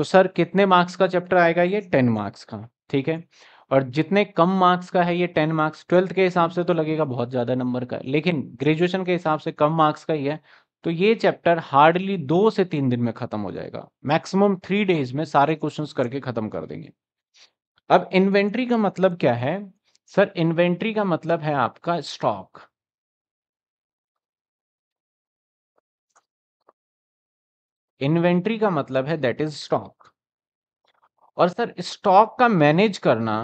तो सर कितने मार्क्स का चैप्टर आएगा ये टेन मार्क्स का ठीक है और जितने कम मार्क्स का है ये टेन मार्क्स ट्वेल्थ के हिसाब से तो लगेगा बहुत ज़्यादा नंबर का लेकिन ग्रेजुएशन के हिसाब से कम मार्क्स का ही है तो ये चैप्टर हार्डली दो से तीन दिन में ख़त्म हो जाएगा मैक्सिमम थ्री डेज में सारे क्वेश्चन करके ख़त्म कर देंगे अब इन्वेंट्री का मतलब क्या है सर इन्वेंट्री का मतलब है आपका स्टॉक इन्वेंट्री का मतलब है दैट इज स्टॉक और सर स्टॉक का मैनेज करना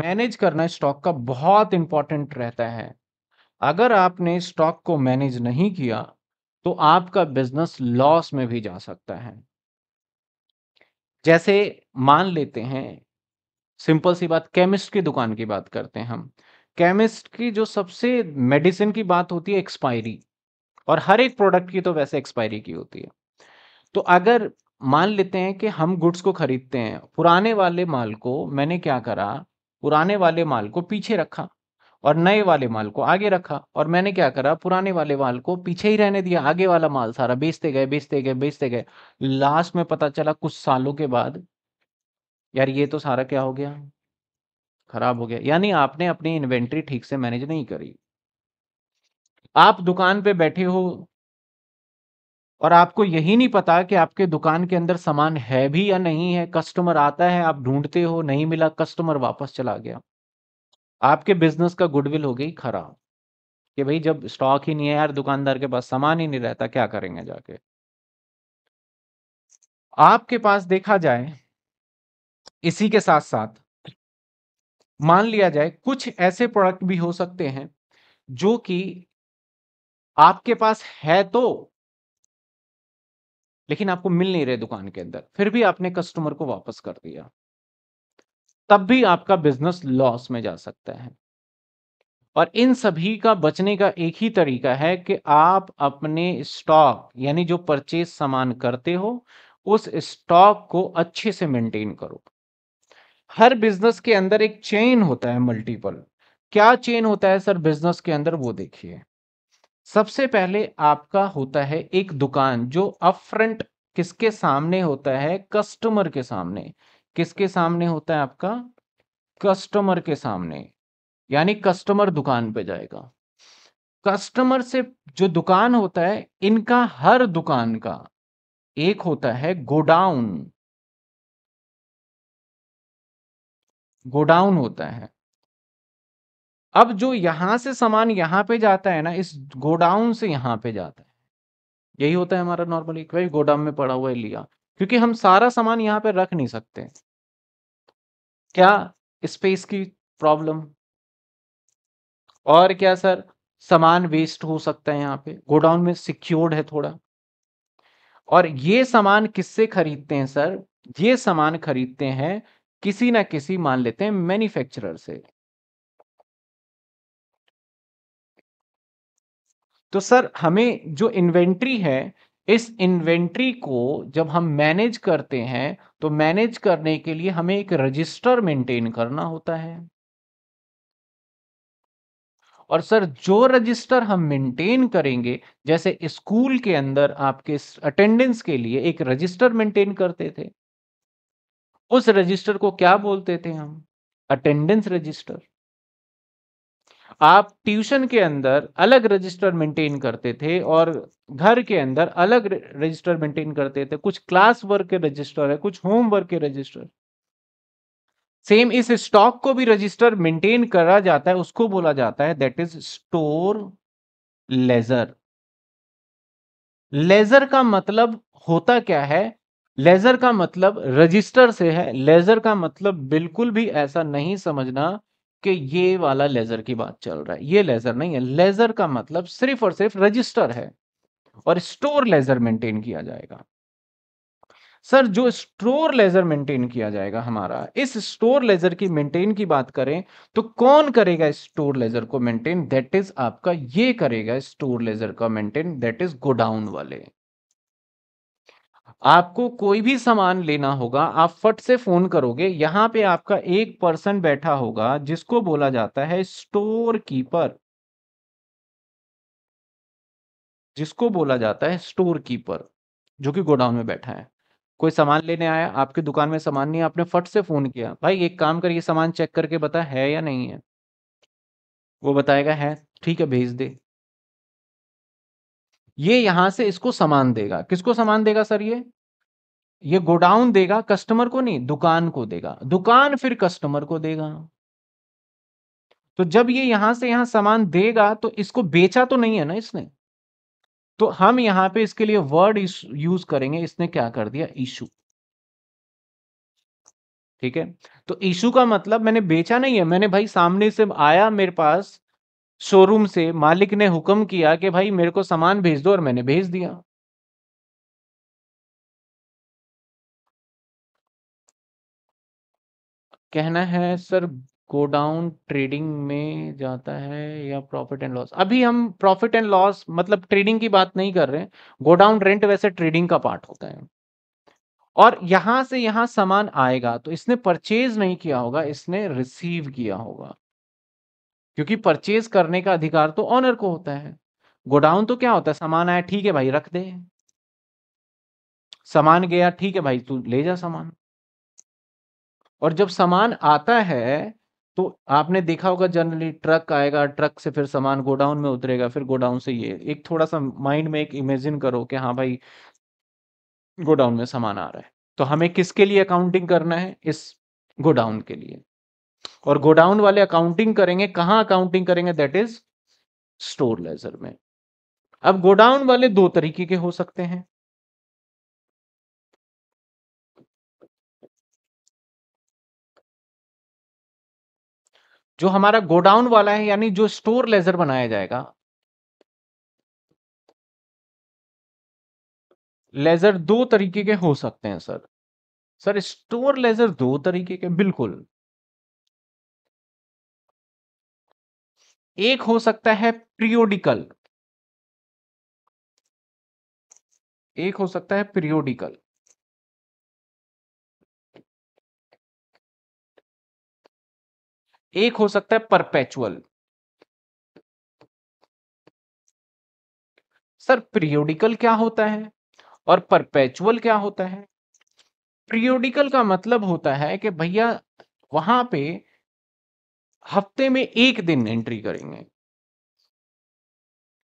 मैनेज करना स्टॉक का बहुत इंपॉर्टेंट रहता है अगर आपने स्टॉक को मैनेज नहीं किया तो आपका बिजनेस लॉस में भी जा सकता है जैसे मान लेते हैं सिंपल सी बात केमिस्ट की दुकान की बात करते हैं हम केमिस्ट की जो सबसे मेडिसिन की बात होती है एक्सपायरी और हर एक प्रोडक्ट की तो वैसे एक्सपायरी की होती है तो अगर मान लेते हैं कि हम गुड्स को खरीदते हैं पुराने वाले माल को मैंने क्या करा पुराने वाले माल को पीछे रखा और नए वाले माल को आगे रखा और मैंने क्या करा पुराने वाले माल को पीछे ही रहने दिया आगे वाला माल सारा बेचते गए बेचते गए बेचते गए लास्ट में पता चला कुछ सालों के बाद यार ये तो सारा क्या हो गया खराब हो गया यानी आपने अपनी इन्वेंट्री ठीक से मैनेज नहीं करी आप दुकान पे बैठे हो और आपको यही नहीं पता कि आपके दुकान के अंदर सामान है भी या नहीं है कस्टमर आता है आप ढूंढते हो नहीं मिला कस्टमर वापस चला गया आपके बिजनेस का गुडविल हो गई खराब कि भाई जब स्टॉक ही नहीं है यार दुकानदार के पास सामान ही नहीं रहता क्या करेंगे जाके आपके पास देखा जाए इसी के साथ साथ मान लिया जाए कुछ ऐसे प्रोडक्ट भी हो सकते हैं जो कि आपके पास है तो लेकिन आपको मिल नहीं रहे दुकान के अंदर फिर भी आपने कस्टमर को वापस कर दिया तब भी आपका बिजनेस लॉस में जा सकता है और इन सभी का बचने का एक ही तरीका है कि आप अपने स्टॉक यानी जो परचेज सामान करते हो उस स्टॉक को अच्छे से मेंटेन करो हर बिजनेस के अंदर एक चेन होता है मल्टीपल क्या चेन होता है सर बिजनेस के अंदर वो देखिए सबसे पहले आपका होता है एक दुकान जो अपफ्रंट किसके सामने होता है कस्टमर के सामने किसके सामने होता है आपका कस्टमर के सामने यानी कस्टमर दुकान पे जाएगा कस्टमर से जो दुकान होता है इनका हर दुकान का एक होता है गोडाउन गोडाउन होता है अब जो यहां से सामान यहां पे जाता है ना इस गोडाउन से यहाँ पे जाता है यही होता है हमारा नॉर्मली भाई गोडाउन में पड़ा हुआ है लिया क्योंकि हम सारा सामान यहाँ पे रख नहीं सकते क्या स्पेस की प्रॉब्लम और क्या सर सामान वेस्ट हो सकता है यहाँ पे गोडाउन में सिक्योर्ड है थोड़ा और ये सामान किससे खरीदते हैं सर ये सामान खरीदते हैं किसी ना किसी मान लेते हैं मैन्युफैक्चरर से तो सर हमें जो इन्वेंट्री है इस इन्वेंट्री को जब हम मैनेज करते हैं तो मैनेज करने के लिए हमें एक रजिस्टर मेंटेन करना होता है और सर जो रजिस्टर हम मेंटेन करेंगे जैसे स्कूल के अंदर आपके अटेंडेंस के लिए एक रजिस्टर मेंटेन करते थे उस रजिस्टर को क्या बोलते थे हम अटेंडेंस रजिस्टर आप ट्यूशन के अंदर अलग रजिस्टर मेंटेन करते थे और घर के अंदर अलग रजिस्टर मेंटेन करते थे कुछ क्लास वर्क के रजिस्टर है कुछ होमवर्क के रजिस्टर सेम इस स्टॉक को भी रजिस्टर मेंटेन करा जाता है उसको बोला जाता है that is store ledger ledger का मतलब होता क्या है लेजर का मतलब रजिस्टर से है लेजर का मतलब बिल्कुल भी ऐसा नहीं समझना कि ये वाला लेजर की बात चल रहा है ये लेजर नहीं है लेजर का मतलब सिर्फ और सिर्फ रजिस्टर है और स्टोर लेजर मेंटेन किया जाएगा सर जो स्टोर लेजर मेंटेन किया जाएगा हमारा इस स्टोर लेजर की मेंटेन की बात करें तो कौन करेगा स्टोर लेजर को मेंटेन दैट इज आपका ये करेगा स्टोर लेजर का मेंटेन दैट इज गोडाउन वाले आपको कोई भी सामान लेना होगा आप फट से फ़ोन करोगे यहाँ पे आपका एक पर्सन बैठा होगा जिसको बोला जाता है स्टोर कीपर जिसको बोला जाता है स्टोर कीपर जो कि गोडाउन में बैठा है कोई सामान लेने आया आपकी दुकान में सामान नहीं आपने फट से फ़ोन किया भाई एक काम करिए सामान चेक करके बता है या नहीं है वो बताएगा है ठीक है भेज दे ये यहां से इसको सामान देगा किसको सामान देगा सर ये ये गोडाउन देगा कस्टमर को नहीं दुकान को देगा दुकान फिर कस्टमर को देगा तो जब ये यहां से यहां सामान देगा तो इसको बेचा तो नहीं है ना इसने तो हम यहां पे इसके लिए वर्ड यूज करेंगे इसने क्या कर दिया इशू ठीक है तो इशू का मतलब मैंने बेचा नहीं है मैंने भाई सामने से आया मेरे पास शोरूम से मालिक ने हुक्म किया कि भाई मेरे को सामान भेज दो और मैंने भेज दिया कहना है सर गोडाउन ट्रेडिंग में जाता है या प्रॉफिट एंड लॉस अभी हम प्रॉफिट एंड लॉस मतलब ट्रेडिंग की बात नहीं कर रहे हैं गोडाउन रेंट वैसे ट्रेडिंग का पार्ट होता है और यहां से यहां सामान आएगा तो इसने परचेज नहीं किया होगा इसने रिसीव किया होगा क्योंकि परचेज करने का अधिकार तो ऑनर को होता है गोडाउन तो क्या होता है सामान आया ठीक है भाई रख दे सामान गया ठीक है भाई तू ले जा सामान और जब सामान आता है तो आपने देखा होगा जनरली ट्रक आएगा ट्रक से फिर सामान गोडाउन में उतरेगा फिर गोडाउन से ये एक थोड़ा सा माइंड में एक इमेजिन करो कि हाँ भाई गोडाउन में सामान आ रहा है तो हमें किसके लिए अकाउंटिंग करना है इस गोडाउन के लिए और गोडाउन वाले अकाउंटिंग करेंगे कहां अकाउंटिंग करेंगे दैट इज स्टोर लेजर में अब गोडाउन वाले दो तरीके के हो सकते हैं जो हमारा गोडाउन वाला है यानी जो स्टोर लेजर बनाया जाएगा लेजर दो तरीके के हो सकते हैं सर सर स्टोर लेजर दो तरीके के बिल्कुल एक हो सकता है पीरियोडिकल एक हो सकता है पीरियोडिकल एक हो सकता है परपेचुअल सर पीरियोडिकल क्या होता है और परपेचुअल क्या होता है पीरियोडिकल का मतलब होता है कि भैया वहां पे हफ्ते में एक दिन एंट्री करेंगे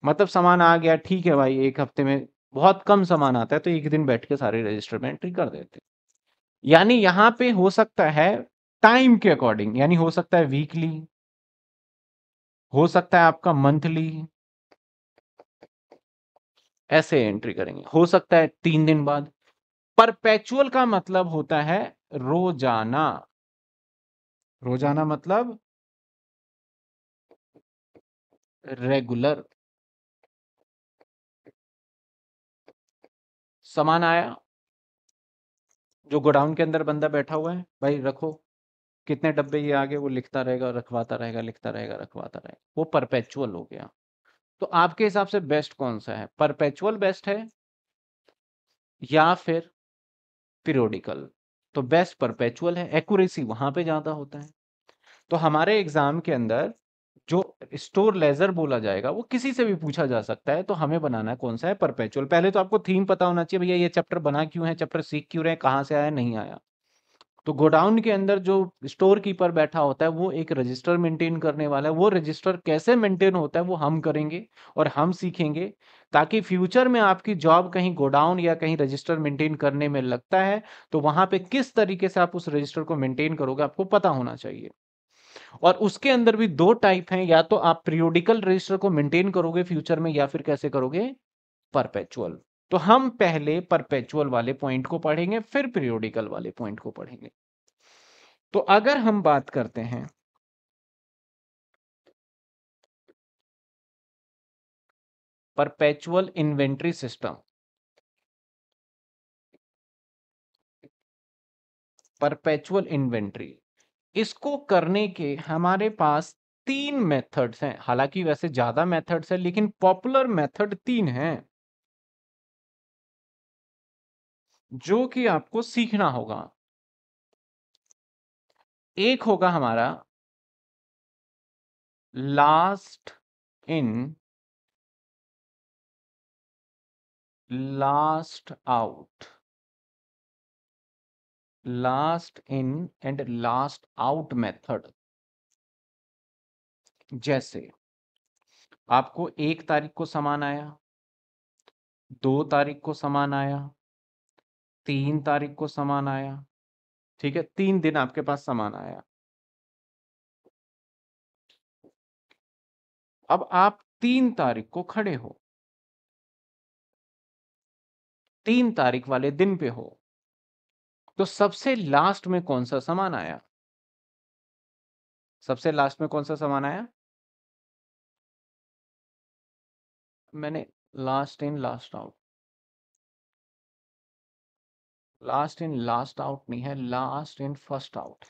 मतलब सामान आ गया ठीक है भाई एक हफ्ते में बहुत कम सामान आता है तो एक दिन बैठ के सारे रजिस्टर में एंट्री कर देते यानी यहां पे हो सकता है टाइम के अकॉर्डिंग यानी हो सकता है वीकली हो सकता है आपका मंथली ऐसे एंट्री करेंगे हो सकता है तीन दिन बाद पर का मतलब होता है रोजाना रोजाना मतलब रेगुलर सामान आया जो गोडाउन के अंदर बंदा बैठा हुआ है भाई रखो कितने डब्बे ये आगे वो लिखता रहेगा रखवाता रहेगा लिखता रहेगा रखवाता रहेगा वो परपेचुअल हो गया तो आपके हिसाब से बेस्ट कौन सा है परपेचुअल बेस्ट है या फिर पीरियोडिकल तो बेस्ट परपेचुअल है एक्यूरेसी वहां पे ज्यादा होता है तो हमारे एग्जाम के अंदर जो स्टोर लेजर बोला जाएगा वो किसी से भी पूछा जा सकता है तो हमें बनाना है कौन सा है परपेचुअल पहले तो आपको थीम पता होना चाहिए भैया ये चैप्टर बना क्यों है चैप्टर सीख क्यों रहे कहाँ से आया नहीं आया तो गोडाउन के अंदर जो स्टोर कीपर बैठा होता है वो एक रजिस्टर मेंटेन करने वाला है वो रजिस्टर कैसे मेंटेन होता है वो हम करेंगे और हम सीखेंगे ताकि फ्यूचर में आपकी जॉब कहीं गोडाउन या कहीं रजिस्टर मेंटेन करने में लगता है तो वहां पे किस तरीके से आप उस रजिस्टर को मेंटेन करोगे आपको पता होना चाहिए और उसके अंदर भी दो टाइप हैं या तो आप पीरियोडिकल रजिस्टर को मेंटेन करोगे फ्यूचर में या फिर कैसे करोगे परपेचुअल तो हम पहले परपेचुअल वाले पॉइंट को पढ़ेंगे फिर पीरियोडिकल वाले पॉइंट को पढ़ेंगे तो अगर हम बात करते हैं perpetual inventory system perpetual inventory इसको करने के हमारे पास तीन मेथड्स हैं हालांकि वैसे ज्यादा मेथड्स हैं लेकिन पॉपुलर मेथड तीन हैं जो कि आपको सीखना होगा एक होगा हमारा last in last out last in and last out method जैसे आपको एक तारीख को समान आया दो तारीख को समान आया तीन तारीख को समान आया ठीक है तीन दिन आपके पास समान आया अब आप तीन तारीख को खड़े हो तीन तारीख वाले दिन पे हो तो सबसे लास्ट में कौन सा समान आया सबसे लास्ट में कौन सा समान आया मैंने last in last out last in last out नहीं है लास्ट इन फर्स्ट आउट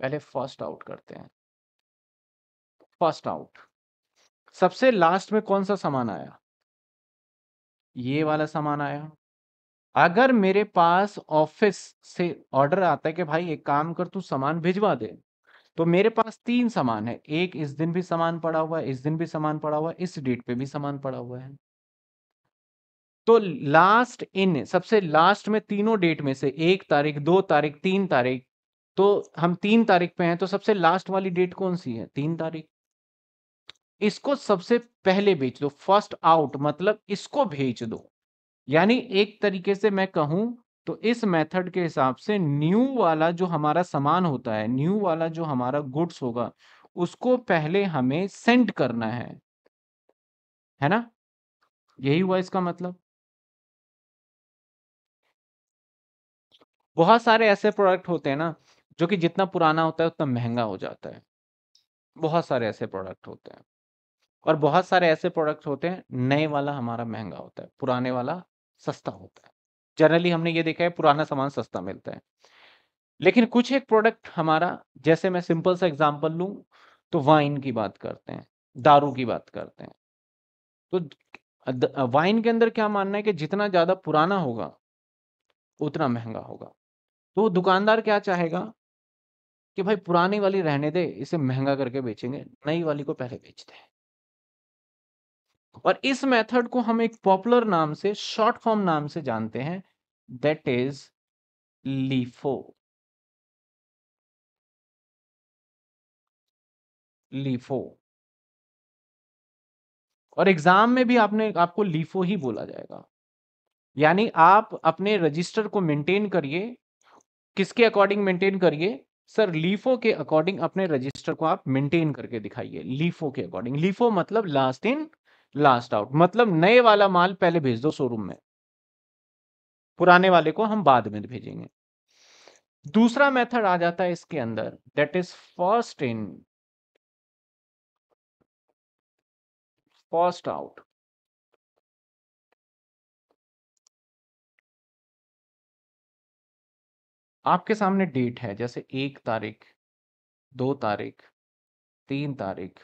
पहले फर्स्ट आउट करते हैं फर्स्ट आउट सबसे लास्ट में कौन सा सामान आया ये वाला सामान आया अगर मेरे पास ऑफिस से ऑर्डर आता है कि भाई एक काम कर तू सामान भिजवा दे तो मेरे पास तीन सामान है एक इस दिन भी सामान पड़ा हुआ है इस दिन भी सामान पड़ा हुआ है इस डेट पे भी सामान पड़ा हुआ है तो लास्ट इन सबसे लास्ट में तीनों डेट में से एक तारीख दो तारीख तीन तारीख तो हम तीन तारीख पे हैं तो सबसे लास्ट वाली डेट कौन सी है तीन तारीख इसको सबसे पहले बेच दो फर्स्ट आउट मतलब इसको भेज दो यानी एक तरीके से मैं कहूं तो इस मेथड के हिसाब से न्यू वाला जो हमारा सामान होता है न्यू वाला जो हमारा गुड्स होगा उसको पहले हमें सेंड करना है है ना यही हुआ इसका मतलब बहुत सारे ऐसे प्रोडक्ट होते हैं ना जो कि जितना पुराना होता है उतना महंगा हो जाता है बहुत सारे ऐसे प्रोडक्ट होते हैं और बहुत सारे ऐसे प्रोडक्ट होते हैं नए वाला हमारा महंगा होता है पुराने वाला सस्ता होता है जनरली हमने ये देखा है पुराना सामान सस्ता मिलता है लेकिन कुछ एक प्रोडक्ट हमारा जैसे मैं सिंपल सा एग्जाम्पल लूँ तो वाइन की बात करते हैं दारू की बात करते हैं तो वाइन के अंदर क्या मानना है कि जितना ज़्यादा पुराना होगा उतना महंगा होगा तो दुकानदार क्या चाहेगा कि भाई पुरानी वाली रहने दे इसे महंगा करके बेचेंगे नई वाली को पहले बेचते हैं और इस मेथड को हम एक पॉपुलर नाम से शॉर्ट फॉर्म नाम से जानते हैं दैट इज लीफो लीफो और एग्जाम में भी आपने आपको लीफो ही बोला जाएगा यानी आप अपने रजिस्टर को मेंटेन करिए किसके अकॉर्डिंग मेंटेन करिए सर लीफो के अकॉर्डिंग अपने रजिस्टर को आप मेंटेन करके दिखाइए लीफो के अकॉर्डिंग लीफो मतलब लास्ट इन लास्ट आउट मतलब नए वाला माल पहले भेज दो शोरूम में पुराने वाले को हम बाद में भेजेंगे दूसरा मेथड आ जाता है इसके अंदर that is first in first out आपके सामने डेट है जैसे एक तारीख दो तारीख तीन तारीख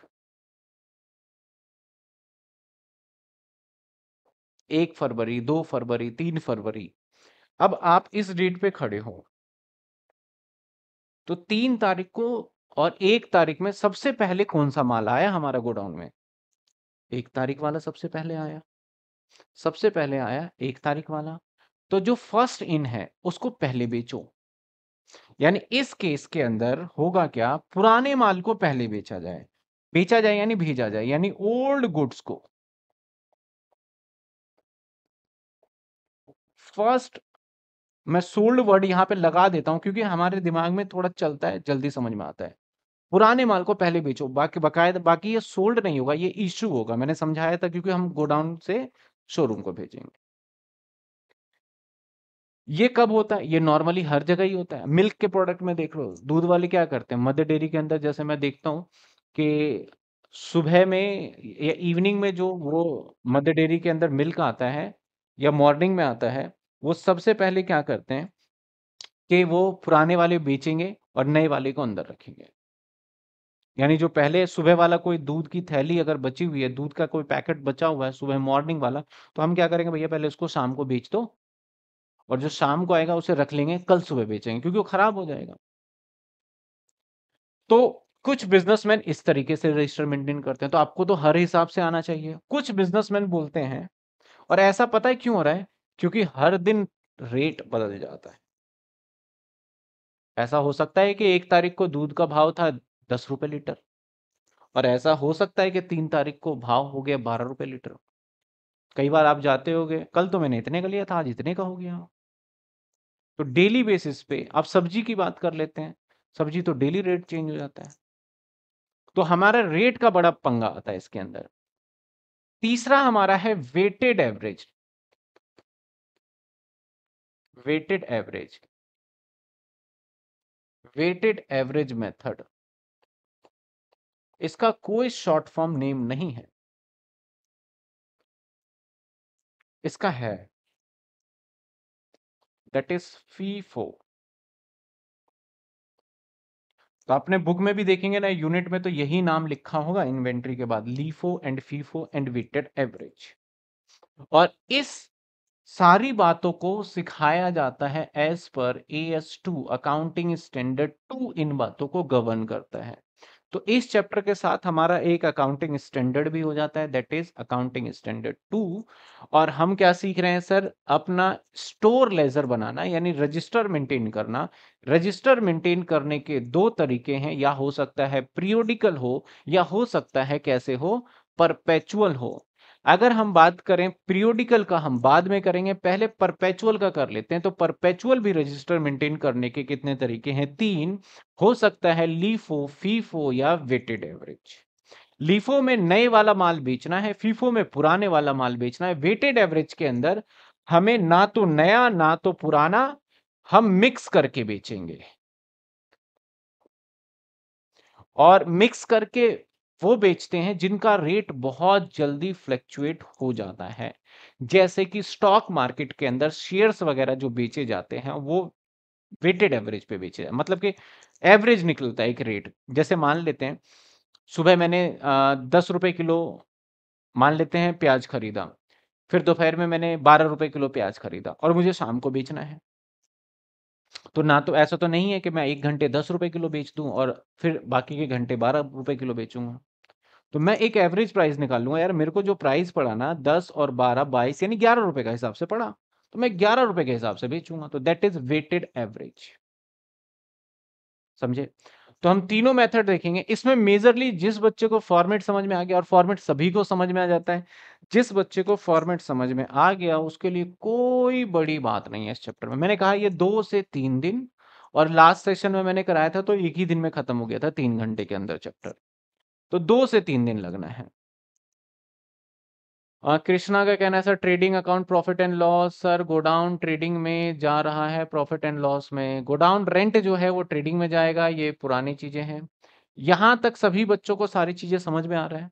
एक फरवरी दो फरवरी तीन फरवरी अब आप इस डेट पे खड़े हो तो तीन तारीख को और एक तारीख में सबसे पहले कौन सा माल आया हमारा गोडाउन में एक तारीख वाला सबसे पहले आया सबसे पहले आया एक तारीख वाला तो जो फर्स्ट इन है उसको पहले बेचो यानी इस केस के अंदर होगा क्या पुराने माल को पहले बेचा जाए बेचा जाए यानी भेजा जाए यानी ओल्ड गुड्स को फर्स्ट मैं सोल्ड वर्ड यहाँ पे लगा देता हूँ क्योंकि हमारे दिमाग में थोड़ा चलता है जल्दी समझ में आता है पुराने माल को पहले बेचो बाकी बकायदा बाकी ये सोल्ड नहीं होगा ये इश्यू होगा मैंने समझाया था क्योंकि हम गोडाउन से शोरूम को भेजेंगे ये कब होता है ये नॉर्मली हर जगह ही होता है मिल्क के प्रोडक्ट में देख लो दूध वाले क्या करते हैं मदर डेयरी के अंदर जैसे मैं देखता हूँ कि सुबह में या इवनिंग में जो वो मदर डेयरी के अंदर मिल्क आता है या मॉर्निंग में आता है वो सबसे पहले क्या करते हैं कि वो पुराने वाले बेचेंगे और नए वाले को अंदर रखेंगे यानी जो पहले सुबह वाला कोई दूध की थैली अगर बची हुई है दूध का कोई पैकेट बचा हुआ है सुबह मॉर्निंग वाला तो हम क्या करेंगे भैया पहले उसको शाम को बेच दो और जो शाम को आएगा उसे रख लेंगे कल सुबह बेचेंगे क्योंकि वो खराब हो जाएगा तो कुछ बिजनेसमैन इस तरीके से रजिस्टर मेंटेन करते हैं तो आपको तो हर हिसाब से आना चाहिए कुछ बिजनेसमैन बोलते हैं और ऐसा पता है क्यों हो रहा है क्योंकि हर दिन रेट बदल जाता है ऐसा हो सकता है कि एक तारीख को दूध का भाव था दस रुपए लीटर और ऐसा हो सकता है कि तीन तारीख को भाव हो गया बारह रुपए लीटर कई बार आप जाते हो कल तो मैंने इतने का लिया था आज इतने का हो गया तो डेली बेसिस पे आप सब्जी की बात कर लेते हैं सब्जी तो डेली रेट चेंज हो जाता है तो हमारा रेट का बड़ा पंगा आता है इसके अंदर तीसरा हमारा है weighted average weighted average weighted average method इसका कोई शॉर्ट फॉर्म नेम नहीं है इसका है दट इज फीफो तो आपने बुक में भी देखेंगे ना यूनिट में तो यही नाम लिखा होगा इन्वेंट्री के बाद LIFO and FIFO and weighted average और इस सारी बातों को सिखाया जाता है as per A S two accounting standard two इन बातों को गवर्न करता है तो इस चैप्टर के साथ हमारा एक अकाउंटिंग स्टैंडर्ड भी हो जाता है that is accounting standard two और हम क्या सीख रहे हैं सर अपना स्टोर लेजर बनाना यानी रजिस्टर मेंटेन करना रजिस्टर मेंटेन करने के दो तरीके हैं या हो सकता है प्रियोडिकल हो या हो सकता है कैसे हो परपेचुअल हो अगर हम बात करें पीरियोडिकल का हम बाद में करेंगे पहले परपेचुअल का कर लेते हैं तो परपेचुअल भी रजिस्टर मेंटेन करने के कितने तरीके हैं तीन हो सकता है लीफो फीफो या वेटेड एवरेज लीफो में नए वाला माल बेचना है फीफो में पुराने वाला माल बेचना है वेटेड एवरेज के अंदर हमें ना तो नया ना तो पुराना हम मिक्स करके बेचेंगे और मिक्स करके वो बेचते हैं जिनका रेट बहुत जल्दी फ्लैक्चुएट हो जाता है जैसे कि स्टॉक मार्केट के अंदर शेयर्स वगैरह जो बेचे जाते हैं वो वेटेड एवरेज पे बेचे जाते मतलब कि एवरेज निकलता है एक रेट जैसे मान लेते हैं सुबह मैंने दस रुपये किलो मान लेते हैं प्याज खरीदा फिर दोपहर में मैंने बारह रुपये किलो प्याज खरीदा और मुझे शाम को बेचना है तो ना तो ऐसा तो नहीं है कि मैं एक घंटे दस रुपए किलो बेच दूं और फिर बाकी के घंटे बारह रुपए किलो बेचूंगा तो मैं एक एवरेज प्राइस निकाल लूंगा यार मेरे को जो प्राइस पड़ा ना दस और बारह बाईस यानी ग्यारह रुपए का हिसाब से पड़ा तो मैं ग्यारह रुपए के हिसाब से बेचूंगा तो दैट इज वेटेड एवरेज समझे तो हम तीनों मेथड देखेंगे इसमें मेजरली जिस बच्चे को फॉर्मेट समझ में आ गया और फॉर्मेट सभी को समझ में आ जाता है जिस बच्चे को फॉर्मेट समझ में आ गया उसके लिए कोई बड़ी बात नहीं है इस चैप्टर में मैंने कहा ये दो से तीन दिन और लास्ट सेशन में मैंने कराया था तो एक ही दिन में खत्म हो गया था तीन घंटे के अंदर चैप्टर तो दो से तीन दिन लगना है कृष्णा का कहना है sir trading account profit and loss sir godown trading में जा रहा है प्रॉफिट एंड लॉस में गोडाउन रेंट जो है वो ट्रेडिंग में जाएगा ये पुरानी चीजें हैं यहां तक सभी बच्चों को सारी चीजें समझ में आ रहा है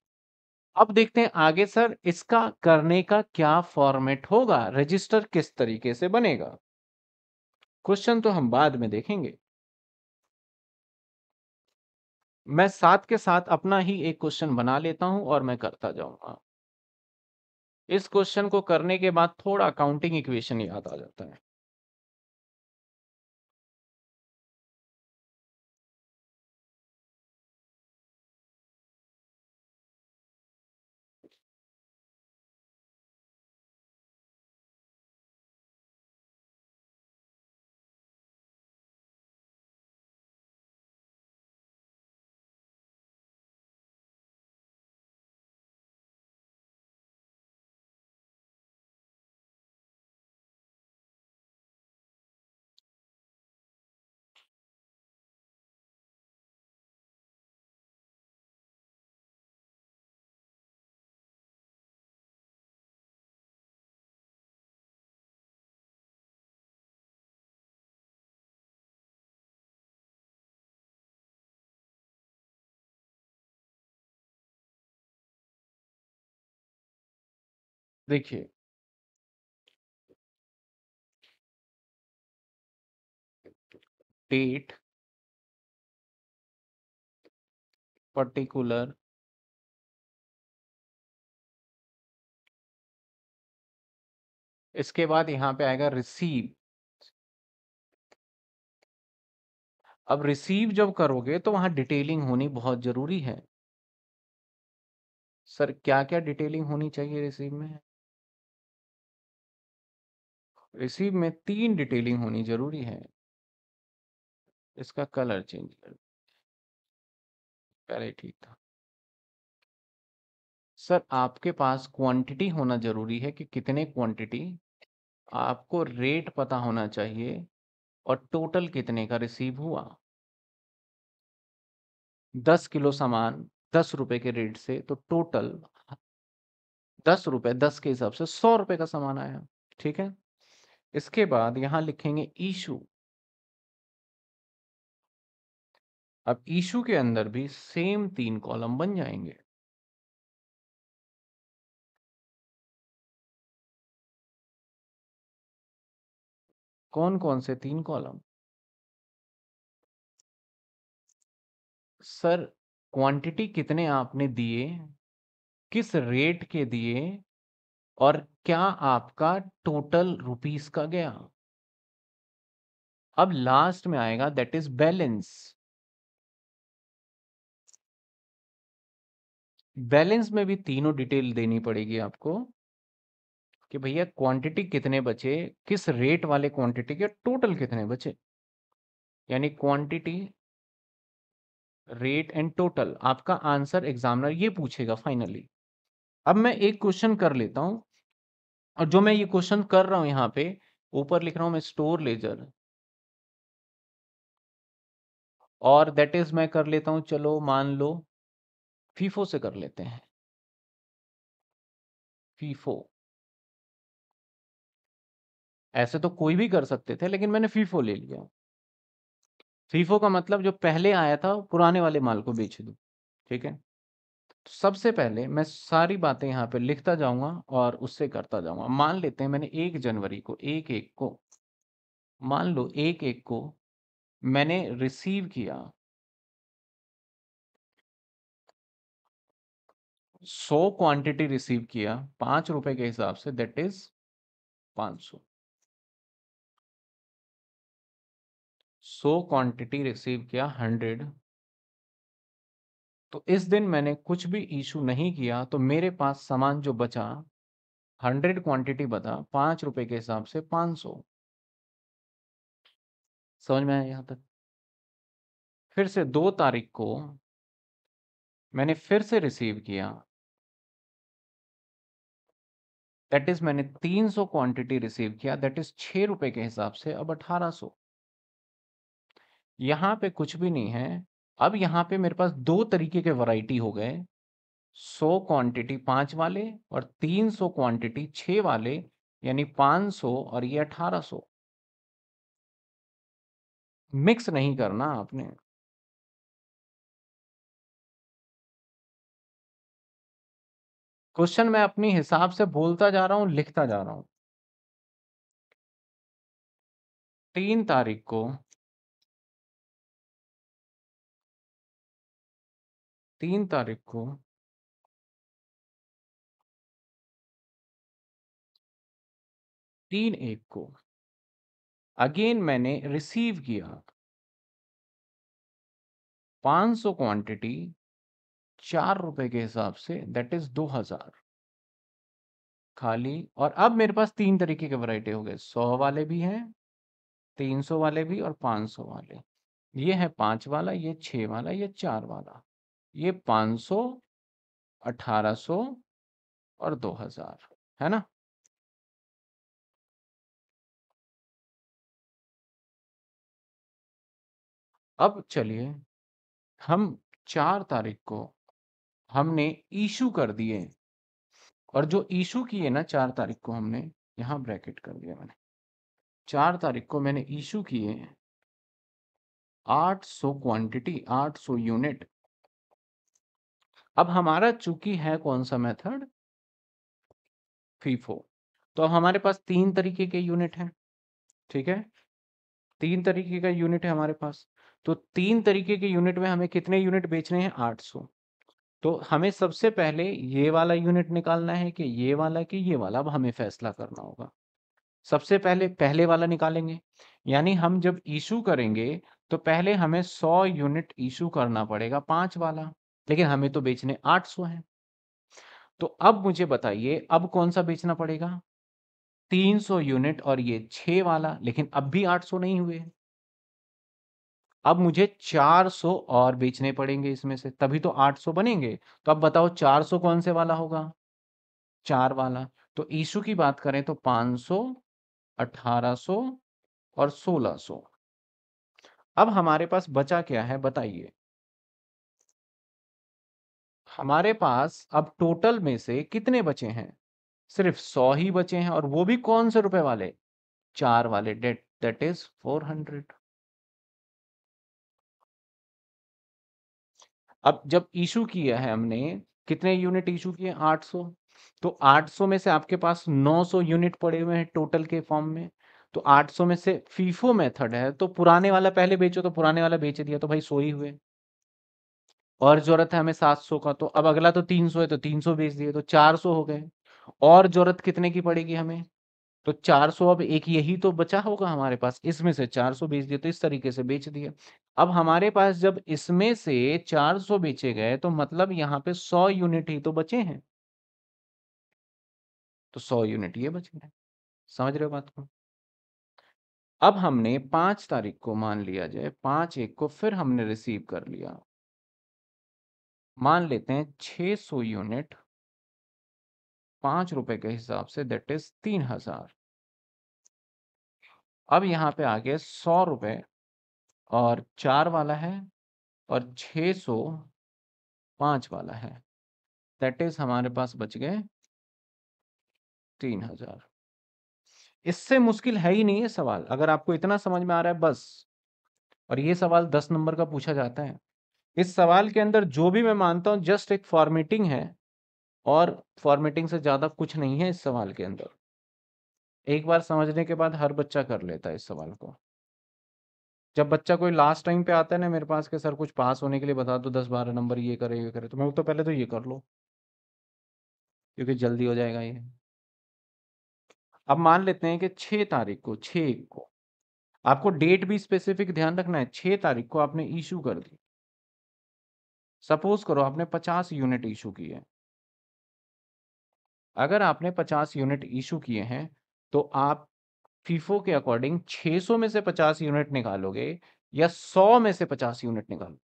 अब देखते हैं आगे सर इसका करने का क्या फॉर्मेट होगा रजिस्टर किस तरीके से बनेगा क्वेश्चन तो हम बाद में देखेंगे मैं साथ के साथ अपना ही एक क्वेश्चन बना लेता हूं और मैं करता जाऊंगा इस क्वेश्चन को करने के बाद थोड़ा काउंटिंग इक्वेशन याद आ जाता है देखिए डेट पर्टिकुलर इसके बाद यहां पे आएगा रिसीव अब रिसीव जब करोगे तो वहां डिटेलिंग होनी बहुत जरूरी है सर क्या क्या डिटेलिंग होनी चाहिए रिसीव में रिसीव में तीन डिटेलिंग होनी जरूरी है इसका कलर चेंज कर पहले ठीक था सर आपके पास क्वांटिटी होना जरूरी है कि कितने क्वांटिटी आपको रेट पता होना चाहिए और टोटल कितने का रिसीव हुआ दस किलो सामान दस रुपए के रेट से तो टोटल दस रुपए दस के हिसाब से सौ रुपए का सामान आया ठीक है इसके बाद यहां लिखेंगे ईशू अब ईशू के अंदर भी सेम तीन कॉलम बन जाएंगे कौन कौन से तीन कॉलम सर क्वांटिटी कितने आपने दिए किस रेट के दिए और क्या आपका टोटल रुपीस का गया अब लास्ट में आएगा दैट इज बैलेंस बैलेंस में भी तीनों डिटेल देनी पड़ेगी आपको कि भैया क्वांटिटी कितने बचे किस रेट वाले क्वांटिटी के टोटल कितने बचे यानी क्वांटिटी रेट एंड टोटल आपका आंसर एग्जामिनर ये पूछेगा फाइनली अब मैं एक क्वेश्चन कर लेता हूं और जो मैं ये क्वेश्चन कर रहा हूं यहां पे ऊपर लिख रहा हूं मैं स्टोर लेजर और दैट इज मैं कर लेता हूँ चलो मान लो फीफो से कर लेते हैं फीफो ऐसे तो कोई भी कर सकते थे लेकिन मैंने फीफो ले लिया फीफो का मतलब जो पहले आया था पुराने वाले माल को बेच दो ठीक है तो सबसे पहले मैं सारी बातें यहाँ पे लिखता जाऊंगा और उससे करता जाऊंगा मान लेते हैं मैंने एक जनवरी को एक एक को मान लो एक एक को मैंने रिसीव किया सौ क्वांटिटी रिसीव किया पांच रुपए के हिसाब से दैट इज़ पांच सौ सो क्वांटिटी रिसीव किया हंड्रेड तो इस दिन मैंने कुछ भी इशू नहीं किया तो मेरे पास सामान जो बचा हंड्रेड क्वांटिटी बता पाँच रुपए के हिसाब से पाँच सौ समझ में आया यहाँ तक फिर से दो तारीख को मैंने फिर से रिसीव किया दैट इज मैंने तीन सौ क्वांटिटी रिसीव किया दैट इज छः रुपए के हिसाब से अब अठारह सौ यहाँ पे कुछ भी नहीं है अब यहाँ पे मेरे पास दो तरीके के वैरायटी हो गए 100 क्वांटिटी पाँच वाले और 300 क्वांटिटी छः वाले यानी 500 और ये 1800 मिक्स नहीं करना आपने क्वेश्चन मैं अपने हिसाब से बोलता जा रहा हूं लिखता जा रहा हूं तीन तारीख को तीन तारीख को तीन एक को अगेन मैंने रिसीव किया 500 क्वांटिटी चार रुपए के हिसाब से दैट इज 2000 खाली और अब मेरे पास तीन तरीके के वैरायटी हो गए सौ वाले भी हैं तीन सौ वाले भी और पाँच सौ वाले ये है पांच वाला ये छः वाला ये चार वाला ये पाँच सौ अठारह और दो हजार है ना अब चलिए हम चार तारीख को हमने इशू कर दिए और जो इशू किए ना चार तारीख को हमने यहाँ ब्रैकेट कर दिया मैंने चार तारीख को मैंने इशू किए 800 क्वांटिटी 800 यूनिट अब हमारा चूंकि है कौन सा मेथड फीफो तो अब हमारे पास तीन तरीके के यूनिट हैं ठीक है तीन तरीके का यूनिट है हमारे पास तो तीन तरीके के यूनिट में हमें कितने यूनिट बेचने हैं आठ सौ तो हमें सबसे पहले ये वाला यूनिट निकालना है कि ये वाला कि ये वाला अब हमें फैसला करना होगा सबसे पहले पहले वाला निकालेंगे यानी हम जब इशू करेंगे तो पहले हमें 100 यूनिट इशू करना पड़ेगा पांच वाला लेकिन हमें तो बेचने 800 है तो अब मुझे बताइए अब कौन सा बेचना पड़ेगा 300 यूनिट और ये छे वाला लेकिन अब भी 800 नहीं हुए अब मुझे 400 और बेचने पड़ेंगे इसमें से तभी तो 800 बनेंगे तो अब बताओ 400 कौन से वाला होगा चार वाला तो ईशु की बात करें तो 500, 1800 और 1600 अब हमारे पास बचा क्या है बताइए हमारे पास अब टोटल में से कितने बचे हैं सिर्फ सौ ही बचे हैं और वो भी कौन से रुपए वाले चार वाले date that is four hundred अब जब इशू किया है हमने कितने यूनिट इशू किए आठ सौ तो आठ सौ में से आपके पास नौ सौ यूनिट पड़े हुए हैं टोटल के फॉर्म में तो आठ सौ में से फीफो मेथड है तो पुराने वाला पहले बेचो तो पुराने वाला बेच दिया तो भाई सो ही हुए और जरूरत है हमें 700 का तो अब अगला तो 300 है तो 300 बेच दिए तो 400 हो गए और जरूरत कितने की पड़ेगी हमें तो 400 अब एक यही तो बचा होगा हमारे पास इसमें से 400 बेच दिए तो इस तरीके से बेच दिए अब हमारे पास जब इसमें से 400 बेचे गए तो मतलब यहाँ पे 100 यूनिट ही तो बचे हैं तो 100 यूनिट ये बचे हैं समझ रहे हो बात को अब हमने पांच तारीख को मान लिया जाए पांच एक को फिर हमने रिसीव कर लिया मान लेते हैं 600 यूनिट पांच रुपए के हिसाब से दैट इज तीन हजार अब यहां पे आ गया सौ रुपए और चार वाला है और छः सौ पांच वाला है दैट इज हमारे पास बच गए तीन हजार इससे मुश्किल है ही नहीं है सवाल अगर आपको इतना समझ में आ रहा है बस और ये सवाल दस नंबर का पूछा जाता है इस सवाल के अंदर जो भी मैं मानता हूँ जस्ट एक फॉर्मेटिंग है और फॉर्मेटिंग से ज़्यादा कुछ नहीं है इस सवाल के अंदर एक बार समझने के बाद हर बच्चा कर लेता है इस सवाल को जब बच्चा कोई लास्ट टाइम पे आता है ना मेरे पास के सर कुछ पास होने के लिए बता दो दस बारह नंबर ये करे ये करे तो मैं तो पहले तो ये कर लो क्योंकि जल्दी हो जाएगा ये अब मान लेते हैं कि छह तारीख को छ को आपको डेट भी स्पेसिफिक ध्यान रखना है छह तारीख को आपने इशू कर दी सपोज करो आपने पचास यूनिट इशू किए अगर आपने पचास यूनिट इशू किए हैं तो आप फीफो के अकॉर्डिंग 600 में से 50 यूनिट निकालोगे या 100 में से 50 यूनिट निकालो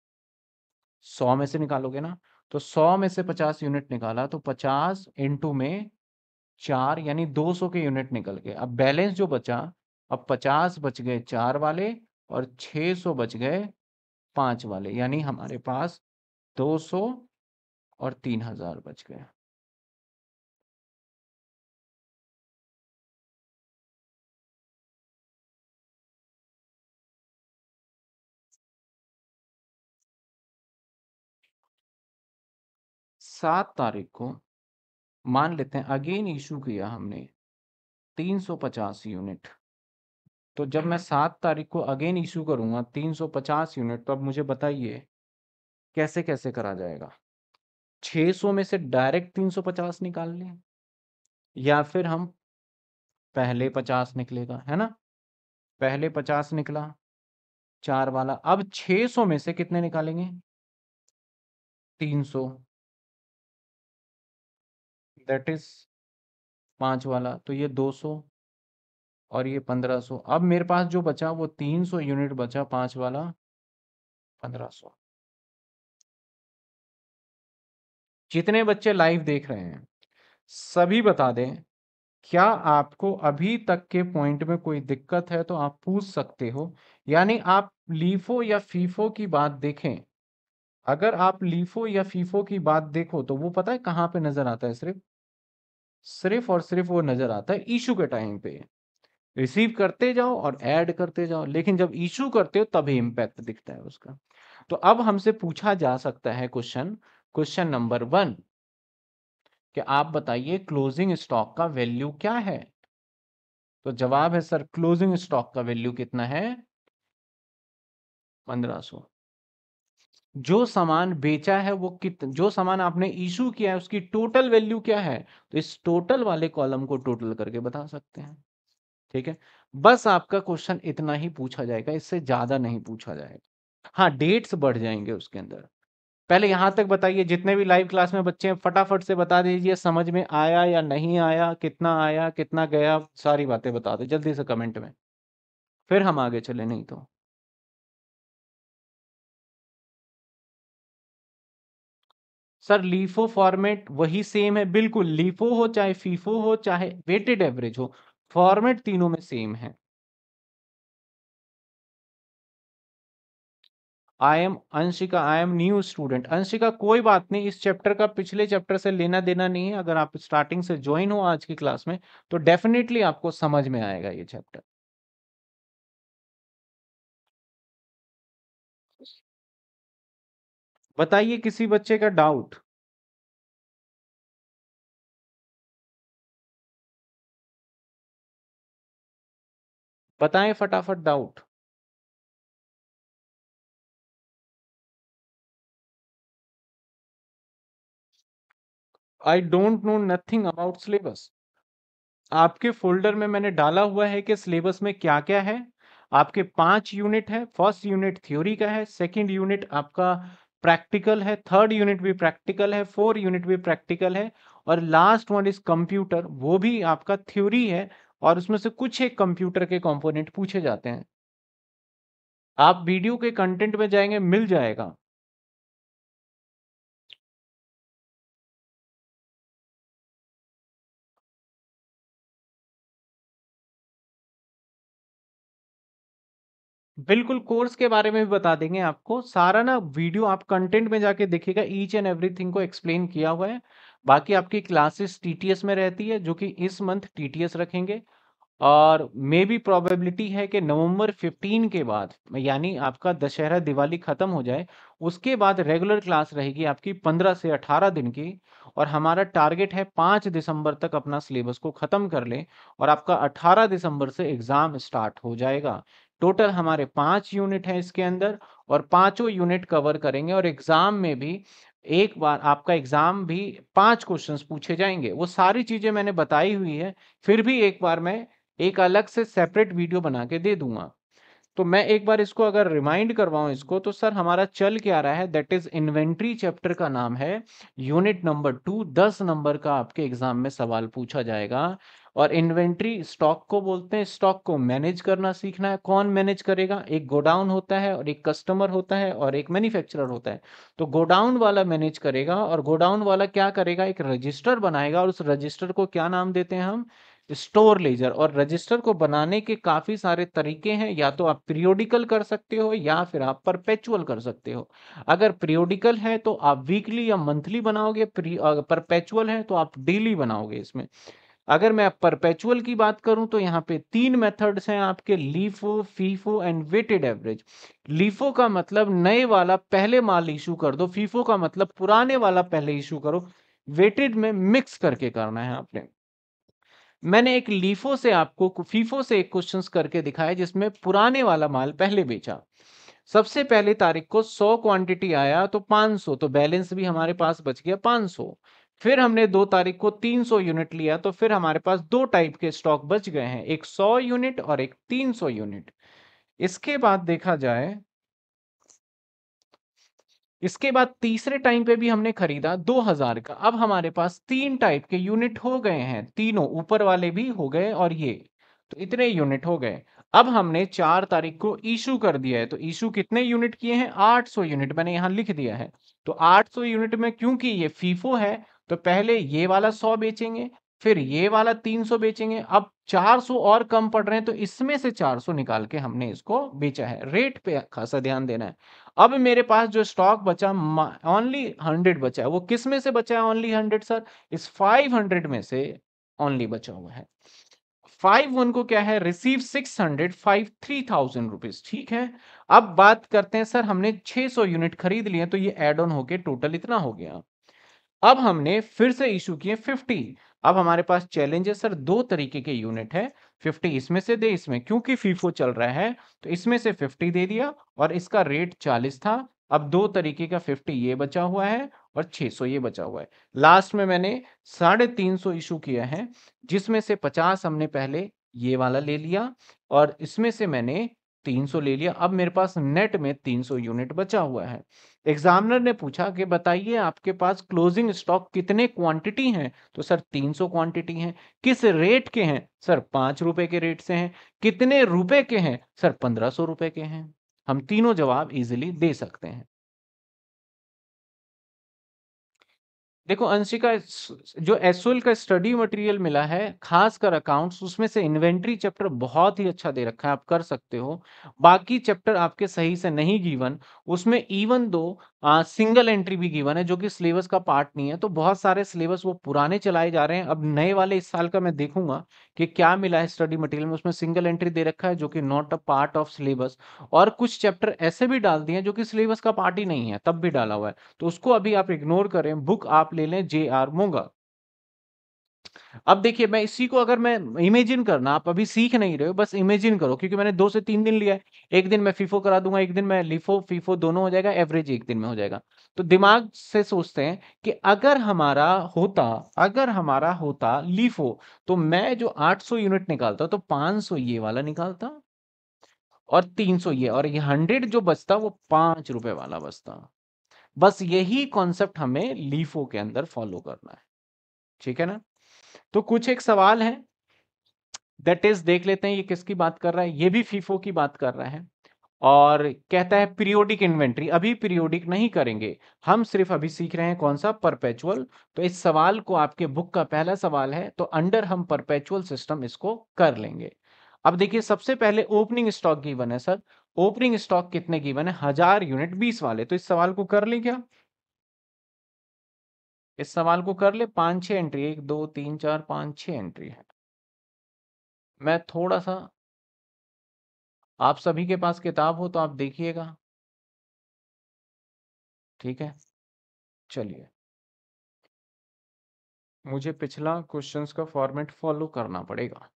100 में से निकालोगे ना तो 100 में से 50 यूनिट निकाला तो 50 इंटू में चार यानी 200 के यूनिट निकल गए अब बैलेंस जो बचा अब 50 बच गए चार वाले और 600 बच गए पांच वाले यानी हमारे पास दो सौ और तीन हजार बच गए सात तारीख को मान लेते हैं अगेन इशू किया हमने तीन सौ पचास यूनिट तो जब मैं सात तारीख को अगेन इशू करूंगा तीन सौ पचास यूनिट तो अब मुझे बताइए कैसे कैसे करा जाएगा 600 में से डायरेक्ट 350 निकाल लें या फिर हम पहले 50 निकलेगा है ना पहले 50 निकला चार वाला अब 600 में से कितने निकालेंगे 300 दैट इज पांच वाला तो ये 200 और ये 1500 अब मेरे पास जो बचा वो 300 यूनिट बचा पांच वाला 1500 जितने बच्चे लाइव देख रहे हैं सभी बता दें क्या आपको अभी तक के पॉइंट में कोई दिक्कत है तो आप पूछ सकते हो यानी आप लीफो या फीफो की बात देखें अगर आप लीफो या फीफो की बात देखो तो वो पता है कहाँ पे नजर आता है सिर्फ सिर्फ और सिर्फ वो नजर आता है इशू के टाइम पे रिसीव करते जाओ और ऐड करते जाओ लेकिन जब इशू करते हो तभी इम्पैक्ट दिखता है उसका तो अब हमसे पूछा जा सकता है क्वेश्चन क्वेश्चन नंबर वन कि आप बताइए क्लोजिंग स्टॉक का वैल्यू क्या है तो जवाब है सर क्लोजिंग स्टॉक का वैल्यू कितना है पंद्रह सो जो सामान बेचा है वो कित जो सामान आपने इशू किया है उसकी टोटल वैल्यू क्या है तो इस टोटल वाले कॉलम को टोटल करके बता सकते हैं ठीक है बस आपका क्वेश्चन इतना ही पूछा जाएगा इससे ज्यादा नहीं पूछा जाएगा हाँ डेट्स बढ़ जाएंगे उसके अंदर पहले यहाँ तक बताइए जितने भी लाइव क्लास में बच्चे हैं फटाफट से बता दीजिए समझ में आया या नहीं आया कितना आया कितना गया सारी बातें बता दो जल्दी से कमेंट में फिर हम आगे चले नहीं तो सर लीफो फॉर्मेट वही सेम है बिल्कुल लीफो हो चाहे फीफो हो चाहे वेटेड एवरेज हो फॉर्मेट तीनों में सेम है I am Anshika I am new student Anshika कोई बात नहीं इस चैप्टर का पिछले चैप्टर से लेना देना नहीं है अगर आप स्टार्टिंग से ज्वाइन हो आज की क्लास में तो डेफिनेटली आपको समझ में आएगा ये चैप्टर बताइए किसी बच्चे का डाउट बताएं फटाफट doubt I don't know nothing about syllabus आपके फोल्डर में मैंने डाला हुआ है कि सिलेबस में क्या क्या है आपके पांच यूनिट है फर्स्ट यूनिट थ्योरी का है सेकंड यूनिट आपका प्रैक्टिकल है थर्ड यूनिट भी प्रैक्टिकल है फोर यूनिट भी प्रैक्टिकल है और लास्ट वन इज कंप्यूटर वो भी आपका थ्योरी है और उसमें से कुछ एक कंप्यूटर के कंपोनेंट पूछे जाते हैं आप वीडियो के कंटेंट में जाएंगे मिल जाएगा बिल्कुल कोर्स के बारे में भी बता देंगे आपको सारा ना वीडियो आप कंटेंट में जाके देखिएगा ईच एंड एवरीथिंग को एक्सप्लेन किया हुआ है बाकी आपकी क्लासेस टीटीएस में रहती है जो कि इस मंथ टीटीएस रखेंगे और मे बी प्रोबेबिलिटी है कि नवंबर 15 के बाद यानी आपका दशहरा दिवाली ख़त्म हो जाए उसके बाद रेगुलर क्लास रहेगी आपकी 15 से 18 दिन की और हमारा टारगेट है 5 दिसंबर तक अपना सिलेबस को ख़त्म कर लें और आपका 18 दिसंबर से एग्ज़ाम स्टार्ट हो जाएगा टोटल हमारे पांच यूनिट है इसके अंदर और पांचों यूनिट कवर करेंगे और एग्जाम में भी एक बार आपका एग्जाम भी पांच क्वेश्चंस पूछे जाएंगे वो सारी चीजें मैंने बताई हुई है फिर भी एक बार मैं एक अलग से सेपरेट वीडियो बना के दे दूंगा तो मैं एक बार इसको अगर रिमाइंड करवाऊं इसको तो सर हमारा चल क्या रहा है दैट इज इन्वेंट्री चैप्टर का नाम है यूनिट नंबर टू दस नंबर का आपके एग्जाम में सवाल पूछा जाएगा और इन्वेंट्री स्टॉक को बोलते हैं स्टॉक को मैनेज करना सीखना है कौन मैनेज करेगा एक गोडाउन होता है और एक कस्टमर होता है और एक मैन्युफैक्चरर होता है तो गोडाउन वाला मैनेज करेगा और गोडाउन वाला क्या करेगा एक रजिस्टर बनाएगा और उस रजिस्टर को क्या नाम देते हैं हम स्टोर लेजर और रजिस्टर को बनाने के काफ़ी सारे तरीके हैं या तो आप पीरियोडिकल कर सकते हो या फिर आप परपेचुअल कर सकते हो अगर पीरियोडिकल है तो आप वीकली या मंथली बनाओगे परपेचुअल है तो आप डेली बनाओगे इसमें अगर मैं परपेचुअल की बात करूं तो यहाँ पे तीन मेथड्स हैं आपके LIFO FIFO and weighted average LIFO का मतलब नए वाला पहले माल इशू कर दो फीफो का मतलब पुराने वाला पहले इशू करो वेटेड में मिक्स करके करना है आपने मैंने एक लीफो से आपको फीफो से एक क्वेश्चन करके दिखाया जिसमें पुराने वाला माल पहले बेचा सबसे पहले तारीख को 100 क्वांटिटी आया तो 500 तो बैलेंस भी हमारे पास बच गया 500 फिर हमने दो तारीख को 300 यूनिट लिया तो फिर हमारे पास दो टाइप के स्टॉक बच गए हैं एक 100 यूनिट और एक 300 यूनिट इसके बाद देखा जाए इसके बाद तीसरे टाइम पे भी हमने खरीदा 2000 का अब हमारे पास तीन टाइप के यूनिट हो गए हैं तीनों ऊपर वाले भी हो गए और ये तो इतने यूनिट हो गए अब हमने चार तारीख को इशू कर दिया है तो इशू कितने यूनिट किए हैं 800 यूनिट मैंने यहाँ लिख दिया है तो 800 यूनिट में क्योंकि ये फीफो है तो पहले ये वाला सौ बेचेंगे फिर ये वाला तीन सौ बेचेंगे अब चार सौ और कम पड़ रहे हैं तो इसमें से चार सौ निकाल के हमने इसको बेचा है रेट पे खासा ध्यान देना है अब मेरे पास जो स्टॉक बचा ओनली हंड्रेड बचा है वो किस में से बचा है ओनली हंड्रेड सर इस फाइव हंड्रेड में से ओनली बचा हुआ है फाइव वन को क्या है receive six hundred five three thousand rupees ठीक है अब बात करते हैं सर हमने छह सौ यूनिट खरीद लिए तो ये एड ऑन होके टोटल इतना हो गया अब हमने फिर से इशू किए 50 अब हमारे पास चैलेंज है सर दो तरीके के यूनिट है 50 इसमें से दे इसमें क्योंकि फीफो चल रहा है तो इसमें से 50 दे दिया और इसका रेट 40 था अब दो तरीके का 50 ये बचा हुआ है और 600 ये बचा हुआ है लास्ट में मैंने साढ़े तीन सौ इशू किए हैं जिसमें से पचास हमने पहले ये वाला ले लिया और इसमें से मैंने 300 ले लिया अब मेरे पास नेट में 300 यूनिट बचा हुआ है एग्जामिनर ने पूछा कि बताइए आपके पास क्लोजिंग स्टॉक कितने क्वांटिटी हैं तो सर 300 क्वांटिटी हैं किस रेट के हैं सर पांच रुपए के रेट से हैं कितने रुपए के हैं सर पंद्रह सौ रुपए के हैं हम तीनों जवाब इजिली दे सकते हैं देखो अंशिका जो एसओएल का स्टडी मटेरियल मिला है खासकर अकाउंट्स उसमें से इन्वेंट्री चैप्टर बहुत ही अच्छा दे रखा है आप कर सकते हो बाकी चैप्टर आपके सही से नहीं गिवन उसमें इवन दो सिंगल एंट्री भी गिवन है जो कि सिलेबस का पार्ट नहीं है तो बहुत सारे सिलेबस वो पुराने चलाए जा रहे हैं अब नए वाले इस साल का मैं देखूंगा कि क्या मिला है स्टडी मटेरियल में उसमें सिंगल एंट्री दे रखा है जो कि not a part of syllabus और कुछ चैप्टर ऐसे भी डाल दिए जो कि सिलेबस का पार्ट ही नहीं है तब भी डाला हुआ है तो उसको अभी आप इग्नोर करें बुक आप ले लें जे आर मोगा अब देखिए मैं इसी को अगर मैं इमेजिन करना आप अभी सीख नहीं रहे हो बस इमेजिन करो क्योंकि मैंने दो से तीन दिन लिया है एक दिन मैं फीफो करा दूंगा एक दिन मैं लिफो फीफो दोनों हो जाएगा एवरेज एक दिन में हो जाएगा तो दिमाग से सोचते हैं कि अगर हमारा होता अगर हमारा होता लिफो तो मैं जो 800 यूनिट निकालता तो 500 ये वाला निकालता और 300 ये और ये हंड्रेड जो बचता वो पांच रुपए वाला बचता बस यही कॉन्सेप्ट हमें लीफो के अंदर फॉलो करना है ठीक है ना तो कुछ एक सवाल है दट इज देख लेते हैं ये किसकी बात कर रहा है ये भी फीफो की बात कर रहा है और कहता है पीरियोडिक इन्वेंट्री अभी पीरियोडिक नहीं करेंगे हम सिर्फ अभी सीख रहे हैं कौन सा परपेचुअल तो इस सवाल को आपके बुक का पहला सवाल है तो अंडर हम परपेचुअल सिस्टम इसको कर लेंगे अब देखिए सबसे पहले ओपनिंग स्टॉक गिवन है सर ओपनिंग स्टॉक कितने गिवन है हजार यूनिट बीस वाले तो इस सवाल को कर लें क्या इस सवाल को कर ले पांच छह एंट्री एक दो तीन चार पांच छह एंट्री है मैं थोड़ा सा आप सभी के पास किताब हो तो आप देखिएगा ठीक है चलिए मुझे पिछला क्वेश्चंस का फॉर्मेट फॉलो करना पड़ेगा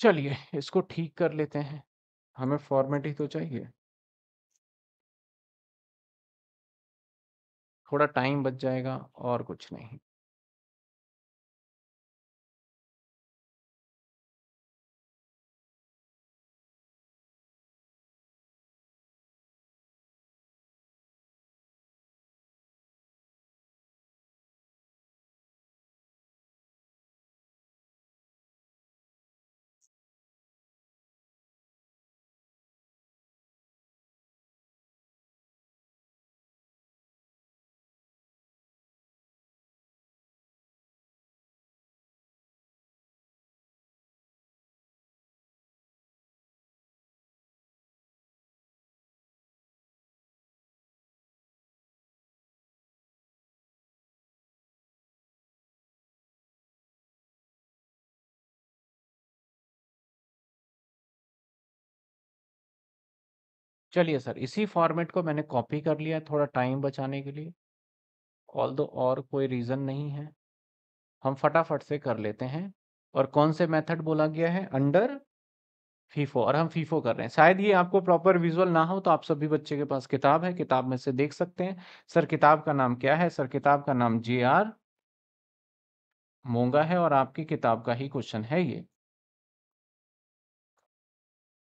चलिए इसको ठीक कर लेते हैं हमें फॉर्मेट ही तो चाहिए थोड़ा टाइम बच जाएगा और कुछ नहीं चलिए सर इसी फॉर्मेट को मैंने कॉपी कर लिया थोड़ा टाइम बचाने के लिए ऑल दो और कोई रीज़न नहीं है हम फटाफट से कर लेते हैं और कौन से मेथड बोला गया है अंडर फीफो और हम फीफो कर रहे हैं शायद ये आपको प्रॉपर विजुअल ना हो तो आप सभी बच्चे के पास किताब है किताब में से देख सकते हैं सर किताब का नाम क्या है सर किताब का नाम जे आर मोंगा है और आपकी किताब का ही क्वेश्चन है ये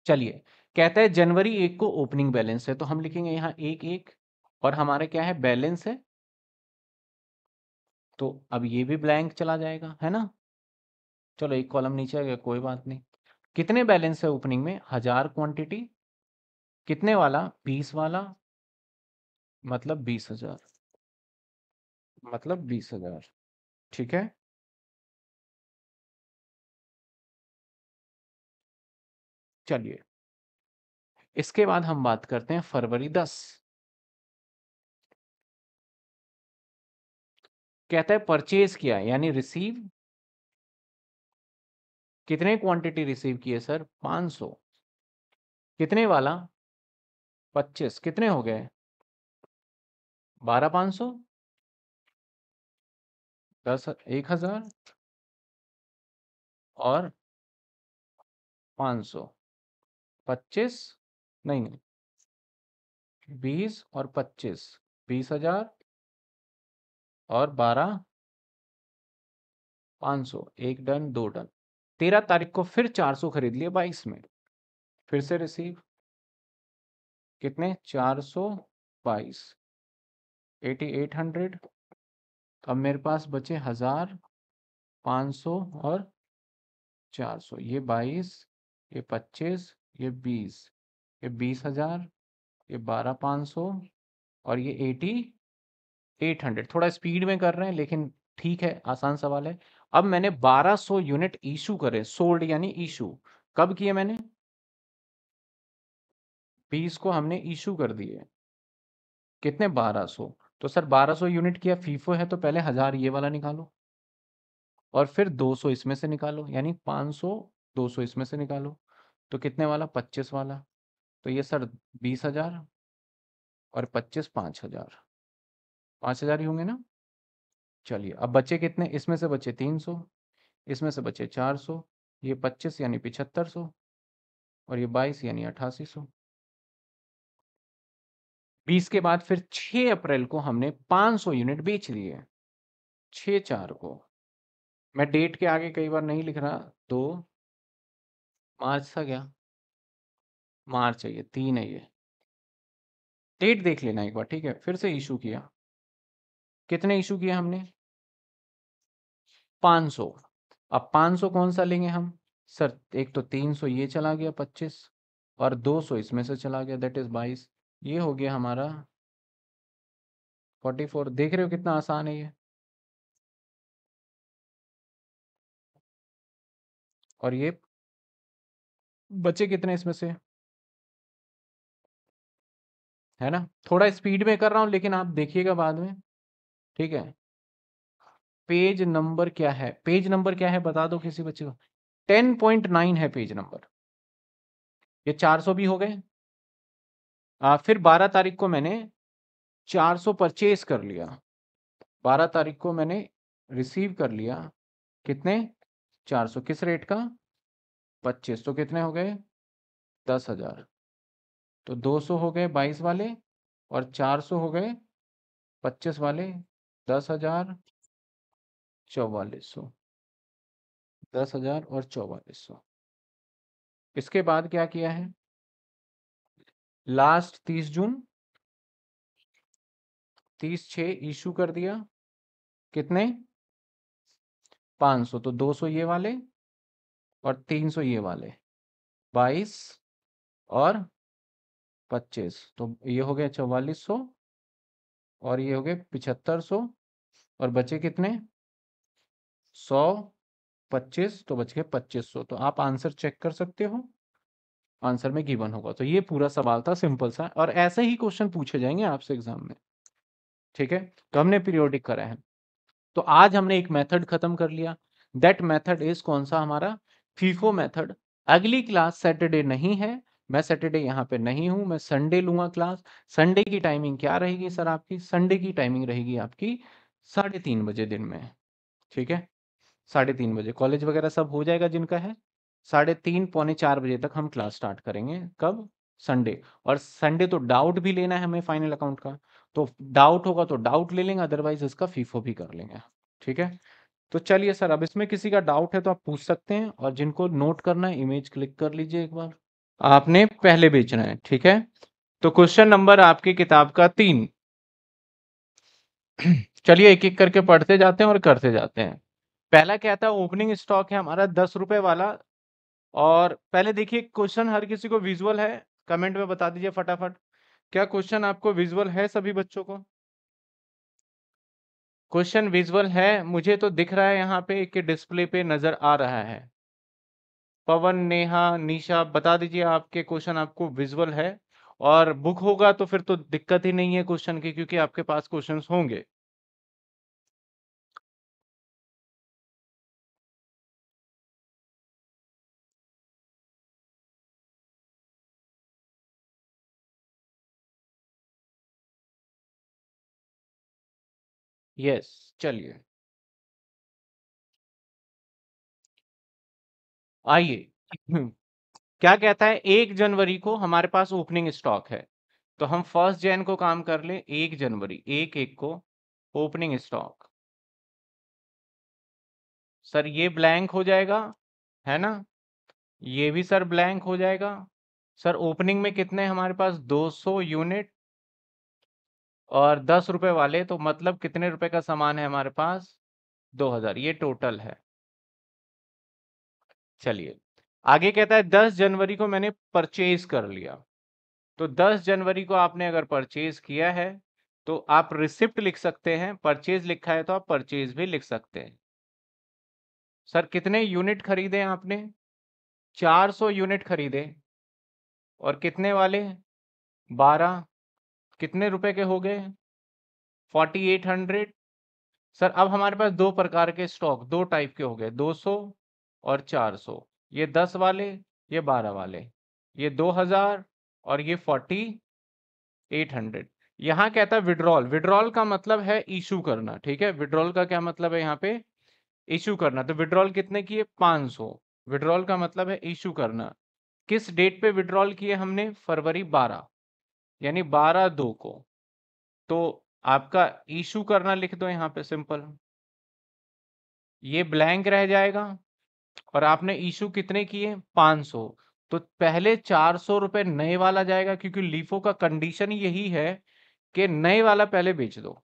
चलिए कहता है जनवरी एक को ओपनिंग बैलेंस है तो हम लिखेंगे यहां एक एक और हमारे क्या है बैलेंस है तो अब ये भी ब्लैंक चला जाएगा है ना चलो एक कॉलम नीचे आ गया कोई बात नहीं कितने बैलेंस है ओपनिंग में हजार क्वांटिटी कितने वाला बीस वाला मतलब बीस हजार मतलब बीस हजार ठीक है चलिए इसके बाद हम बात करते हैं फरवरी दस कहता है परचेज किया यानी रिसीव कितने क्वांटिटी रिसीव किए सर 500 कितने वाला 25 कितने हो गए बारह पांच सौ दस एक हजार और पाँच सौ पच्चीस नहीं नहीं बीस और पच्चीस बीस हजार और बारह पाँच सौ एक डन दो डन तेरह तारीख को फिर चार सौ खरीद लिए बाईस में फिर से रिसीव कितने चार सौ बाईस एटी एट हंड्रेड अब मेरे पास बचे हजार पाँच सौ और चार सौ ये बाईस ये पच्चीस ये बीस ये बीस हजार ये बारह पाँच सौ और ये एटी एट हंड्रेड थोड़ा स्पीड में कर रहे हैं लेकिन ठीक है आसान सवाल है अब मैंने बारह सौ यूनिट इशू करे सोल्ड यानी इशू कब किए मैंने बीस को हमने इशू कर दिए कितने बारह सौ तो सर बारह सौ यूनिट किया फीफो है तो पहले हजार ये वाला निकालो और फिर दो सौ इसमें से निकालो यानी पाँच सौ दो सौ इसमें से निकालो तो कितने वाला पच्चीस वाला तो ये सर बीस हजार और पच्चीस पाँच हजार पाँच हजार ही होंगे ना चलिए अब बचे कितने इसमें से बचे तीन सौ इसमें से बचे चार सौ ये पच्चीस यानी पिछहत्तर सौ और ये बाईस यानी अठासी सौ बीस के बाद फिर छ अप्रैल को हमने पाँच सौ यूनिट बेच लिए छ चार को मैं डेट के आगे कई बार नहीं लिख रहा दो मार्च था गया मार्च है ये तीन है ये डेट देख लेना एक बार ठीक है फिर से इशू किया कितने इशू किया हमने 500 अब 500 कौन सा लेंगे हम सर एक तो 300 ये चला गया 25 और 200 इसमें से चला गया दैट इज 22 ये हो गया हमारा 44 देख रहे हो कितना आसान है ये और ये बचे कितने इसमें से है ना थोड़ा स्पीड में कर रहा हूँ लेकिन आप देखिएगा बाद में ठीक है पेज नंबर क्या है पेज नंबर क्या है बता दो किसी बच्चे को टेन पॉइंट नाइन है पेज नंबर ये चार सौ भी हो गए आ, फिर बारह तारीख को मैंने चार सौ परचेज कर लिया बारह तारीख को मैंने रिसीव कर लिया कितने चार सौ किस रेट का पच्चीस तो कितने हो गए दस हजार तो 200 हो गए 22 वाले और 400 हो गए 25 वाले दस हजार चौवालीस सौ दस हजार और चौवालीस सौ इसके बाद क्या किया है लास्ट तीस जून तीस छ इशू कर दिया कितने 500 तो दो सौ ये वाले और तीन ये वाले बाईस और पच्चीस तो ये हो गया चौवालीस सौ और ये हो गए पिछहत्तर सौ और बचे कितने सौ पच्चीस तो बच गए पच्चीस सौ तो आप आंसर चेक कर सकते हो आंसर में गिवन होगा तो ये पूरा सवाल था सिंपल सा और ऐसे ही क्वेश्चन पूछे जाएंगे आपसे एग्जाम में ठीक है तो हमने पीरियोडिक करा है तो आज हमने एक मेथड खत्म कर लिया दैट मेथड इज कौन सा हमारा फीफो मेथड अगली क्लास सैटरडे नहीं है मैं सैटरडे यहाँ पे नहीं हूँ मैं संडे लूंगा क्लास संडे की टाइमिंग क्या रहेगी सर आपकी संडे की टाइमिंग रहेगी आपकी साढ़े तीन बजे दिन में ठीक है साढ़े तीन बजे कॉलेज वगैरह सब हो जाएगा जिनका है साढ़े तीन पौने चार बजे तक हम क्लास स्टार्ट करेंगे कब संडे और संडे तो डाउट भी लेना है हमें फाइनल अकाउंट का तो डाउट होगा तो डाउट ले लेंगे अदरवाइज इसका फीफो भी कर लेंगे ठीक है तो चलिए सर अब इसमें किसी का डाउट है तो आप पूछ सकते हैं और जिनको नोट करना है इमेज क्लिक कर लीजिए एक बार आपने पहले बेचना है ठीक है तो क्वेश्चन नंबर आपकी किताब का तीन चलिए एक एक करके पढ़ते जाते हैं और करते जाते हैं पहला क्या था ओपनिंग स्टॉक है हमारा दस रुपए वाला और पहले देखिए क्वेश्चन हर किसी को विजुअल है कमेंट में बता दीजिए फटाफट क्या क्वेश्चन आपको विजुअल है सभी बच्चों को क्वेश्चन विजुअल है मुझे तो दिख रहा है यहाँ पे एक डिस्प्ले पे नजर आ रहा है पवन नेहा निशा बता दीजिए आपके क्वेश्चन आपको विजुअल है और बुक होगा तो फिर तो दिक्कत ही नहीं है क्वेश्चन की क्योंकि आपके पास क्वेश्चन होंगे यस yes, चलिए आइए क्या कहता है एक जनवरी को हमारे पास ओपनिंग स्टॉक है तो हम फर्स्ट जैन को काम कर ले एक जनवरी एक एक को ओपनिंग स्टॉक सर ये ब्लैंक हो जाएगा है ना ये भी सर ब्लैंक हो जाएगा सर ओपनिंग में कितने हमारे पास 200 यूनिट और दस रुपए वाले तो मतलब कितने रुपए का सामान है हमारे पास 2000 ये टोटल है चलिए आगे कहता है दस जनवरी को मैंने परचेज कर लिया तो दस जनवरी को आपने अगर परचेज किया है तो आप रिसिप्ट लिख सकते हैं परचेज लिखा है तो आप परचेज भी लिख सकते हैं सर कितने यूनिट खरीदे आपने 400 यूनिट खरीदे और कितने वाले 12 कितने रुपए के हो गए 4800 सर अब हमारे पास दो प्रकार के स्टॉक दो टाइप के हो गए 200 और 400 ये 10 वाले ये 12 वाले ये 2000 और ये 4800 यहाँ कहता है विड्रॉल विड्रॉल का मतलब है इशू करना ठीक है विड्रॉल का क्या मतलब है यहाँ पे इशू करना तो विड्रॉल कितने किए 500 विड्रॉल का मतलब है इशू करना किस डेट पे विड्रॉल किए हमने फरवरी 12 यानी 12 दो को तो आपका इशू करना लिख दो यहाँ पे सिंपल ये ब्लैंक रह जाएगा और आपने इशू कितने किए 500 तो पहले चार सौ रुपए नए वाला जाएगा क्योंकि लीफो का कंडीशन यही है कि नए वाला पहले बेच दो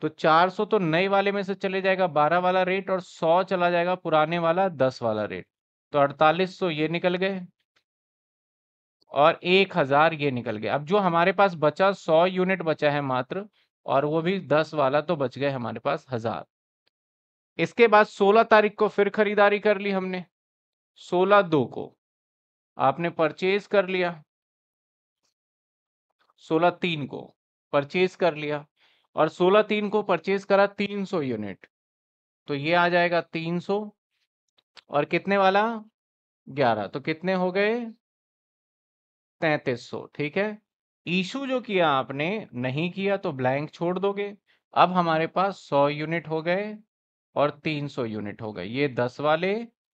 तो 400 तो नए वाले में से चले जाएगा 12 वाला रेट और 100 चला जाएगा पुराने वाला 10 वाला रेट तो 4800 ये निकल गए और 1000 ये निकल गए अब जो हमारे पास बचा 100 यूनिट बचा है मात्र और वो भी 10 वाला तो बच गए हमारे पास हजार इसके बाद 16 तारीख को फिर खरीदारी कर ली हमने 16 दो को आपने परचेज कर लिया 16 तीन को परचेज कर लिया और 16 तीन को परचेज करा 300 यूनिट तो ये आ जाएगा 300 और कितने वाला 11 तो कितने हो गए 3300 ठीक है इशू जो किया आपने नहीं किया तो ब्लैंक छोड़ दोगे अब हमारे पास 100 यूनिट हो गए और 300 यूनिट हो गए ये 10 वाले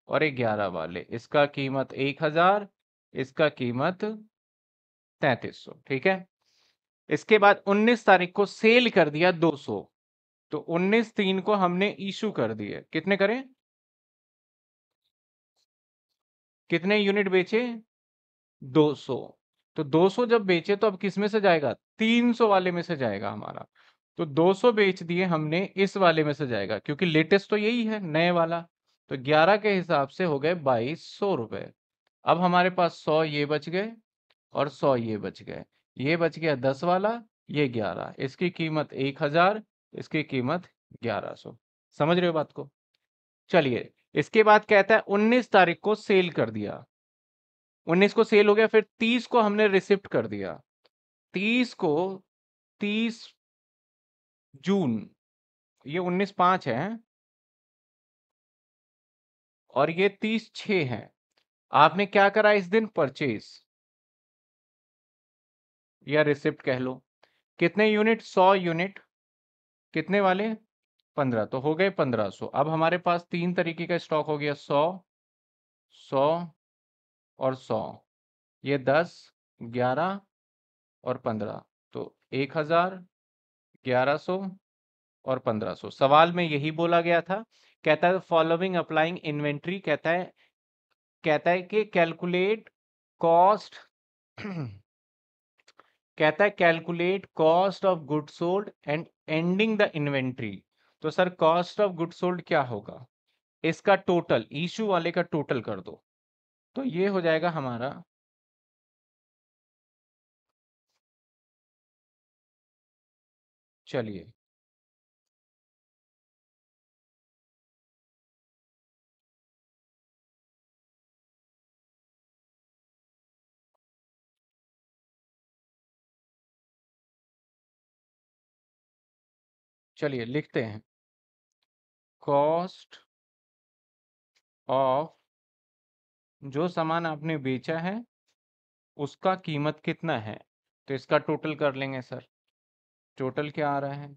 और ये 11 वाले इसका कीमत 1000 इसका कीमत 3300 ठीक है इसके बाद 19 तारीख को सेल कर दिया 200 तो 19 तीन को हमने इशू कर दिए कितने करें कितने यूनिट बेचे 200 तो 200 जब बेचे तो अब किस में से जाएगा 300 वाले में से जाएगा हमारा तो 200 बेच दिए हमने इस वाले में से जाएगा क्योंकि लेटेस्ट तो यही है नए वाला तो 11 के हिसाब से हो गए बाईस सौ रुपये अब हमारे पास 100 ये बच गए और 100 ये बच गए ये बच गया दस वाला ये ग्यारह इसकी कीमत 1000 इसकी कीमत सो समझ रहे हो बात को चलिए इसके बाद कहता है 19 तारीख को सेल कर दिया 19 को सेल हो गया फिर 30 को हमने रिसिप्ट कर दिया 30 को जून ये उन्नीस पांच है और ये तीस छ है आपने क्या करा इस दिन परचेज या रिसिप्ट कह लो कितने यूनिट सौ यूनिट कितने वाले पंद्रह तो हो गए पंद्रह सौ अब हमारे पास तीन तरीके का स्टॉक हो गया सौ सौ और सौ ये दस ग्यारह और पंद्रह तो एक हजार 1100 और 1500 सवाल में यही बोला गया था कहता है फॉलोइंग अप्लाइंग इन्वेंट्री कहता है कहता है कि कैलकुलेट कॉस्ट कहता है calculate cost of good sold and ending the inventory तो sir cost of good sold क्या होगा इसका टोटल इशू वाले का टोटल कर दो तो ये हो जाएगा हमारा चलिए चलिए लिखते हैं कॉस्ट ऑफ जो सामान आपने बेचा है उसका कीमत कितना है तो इसका टोटल कर लेंगे सर टोटल क्या आ रहा है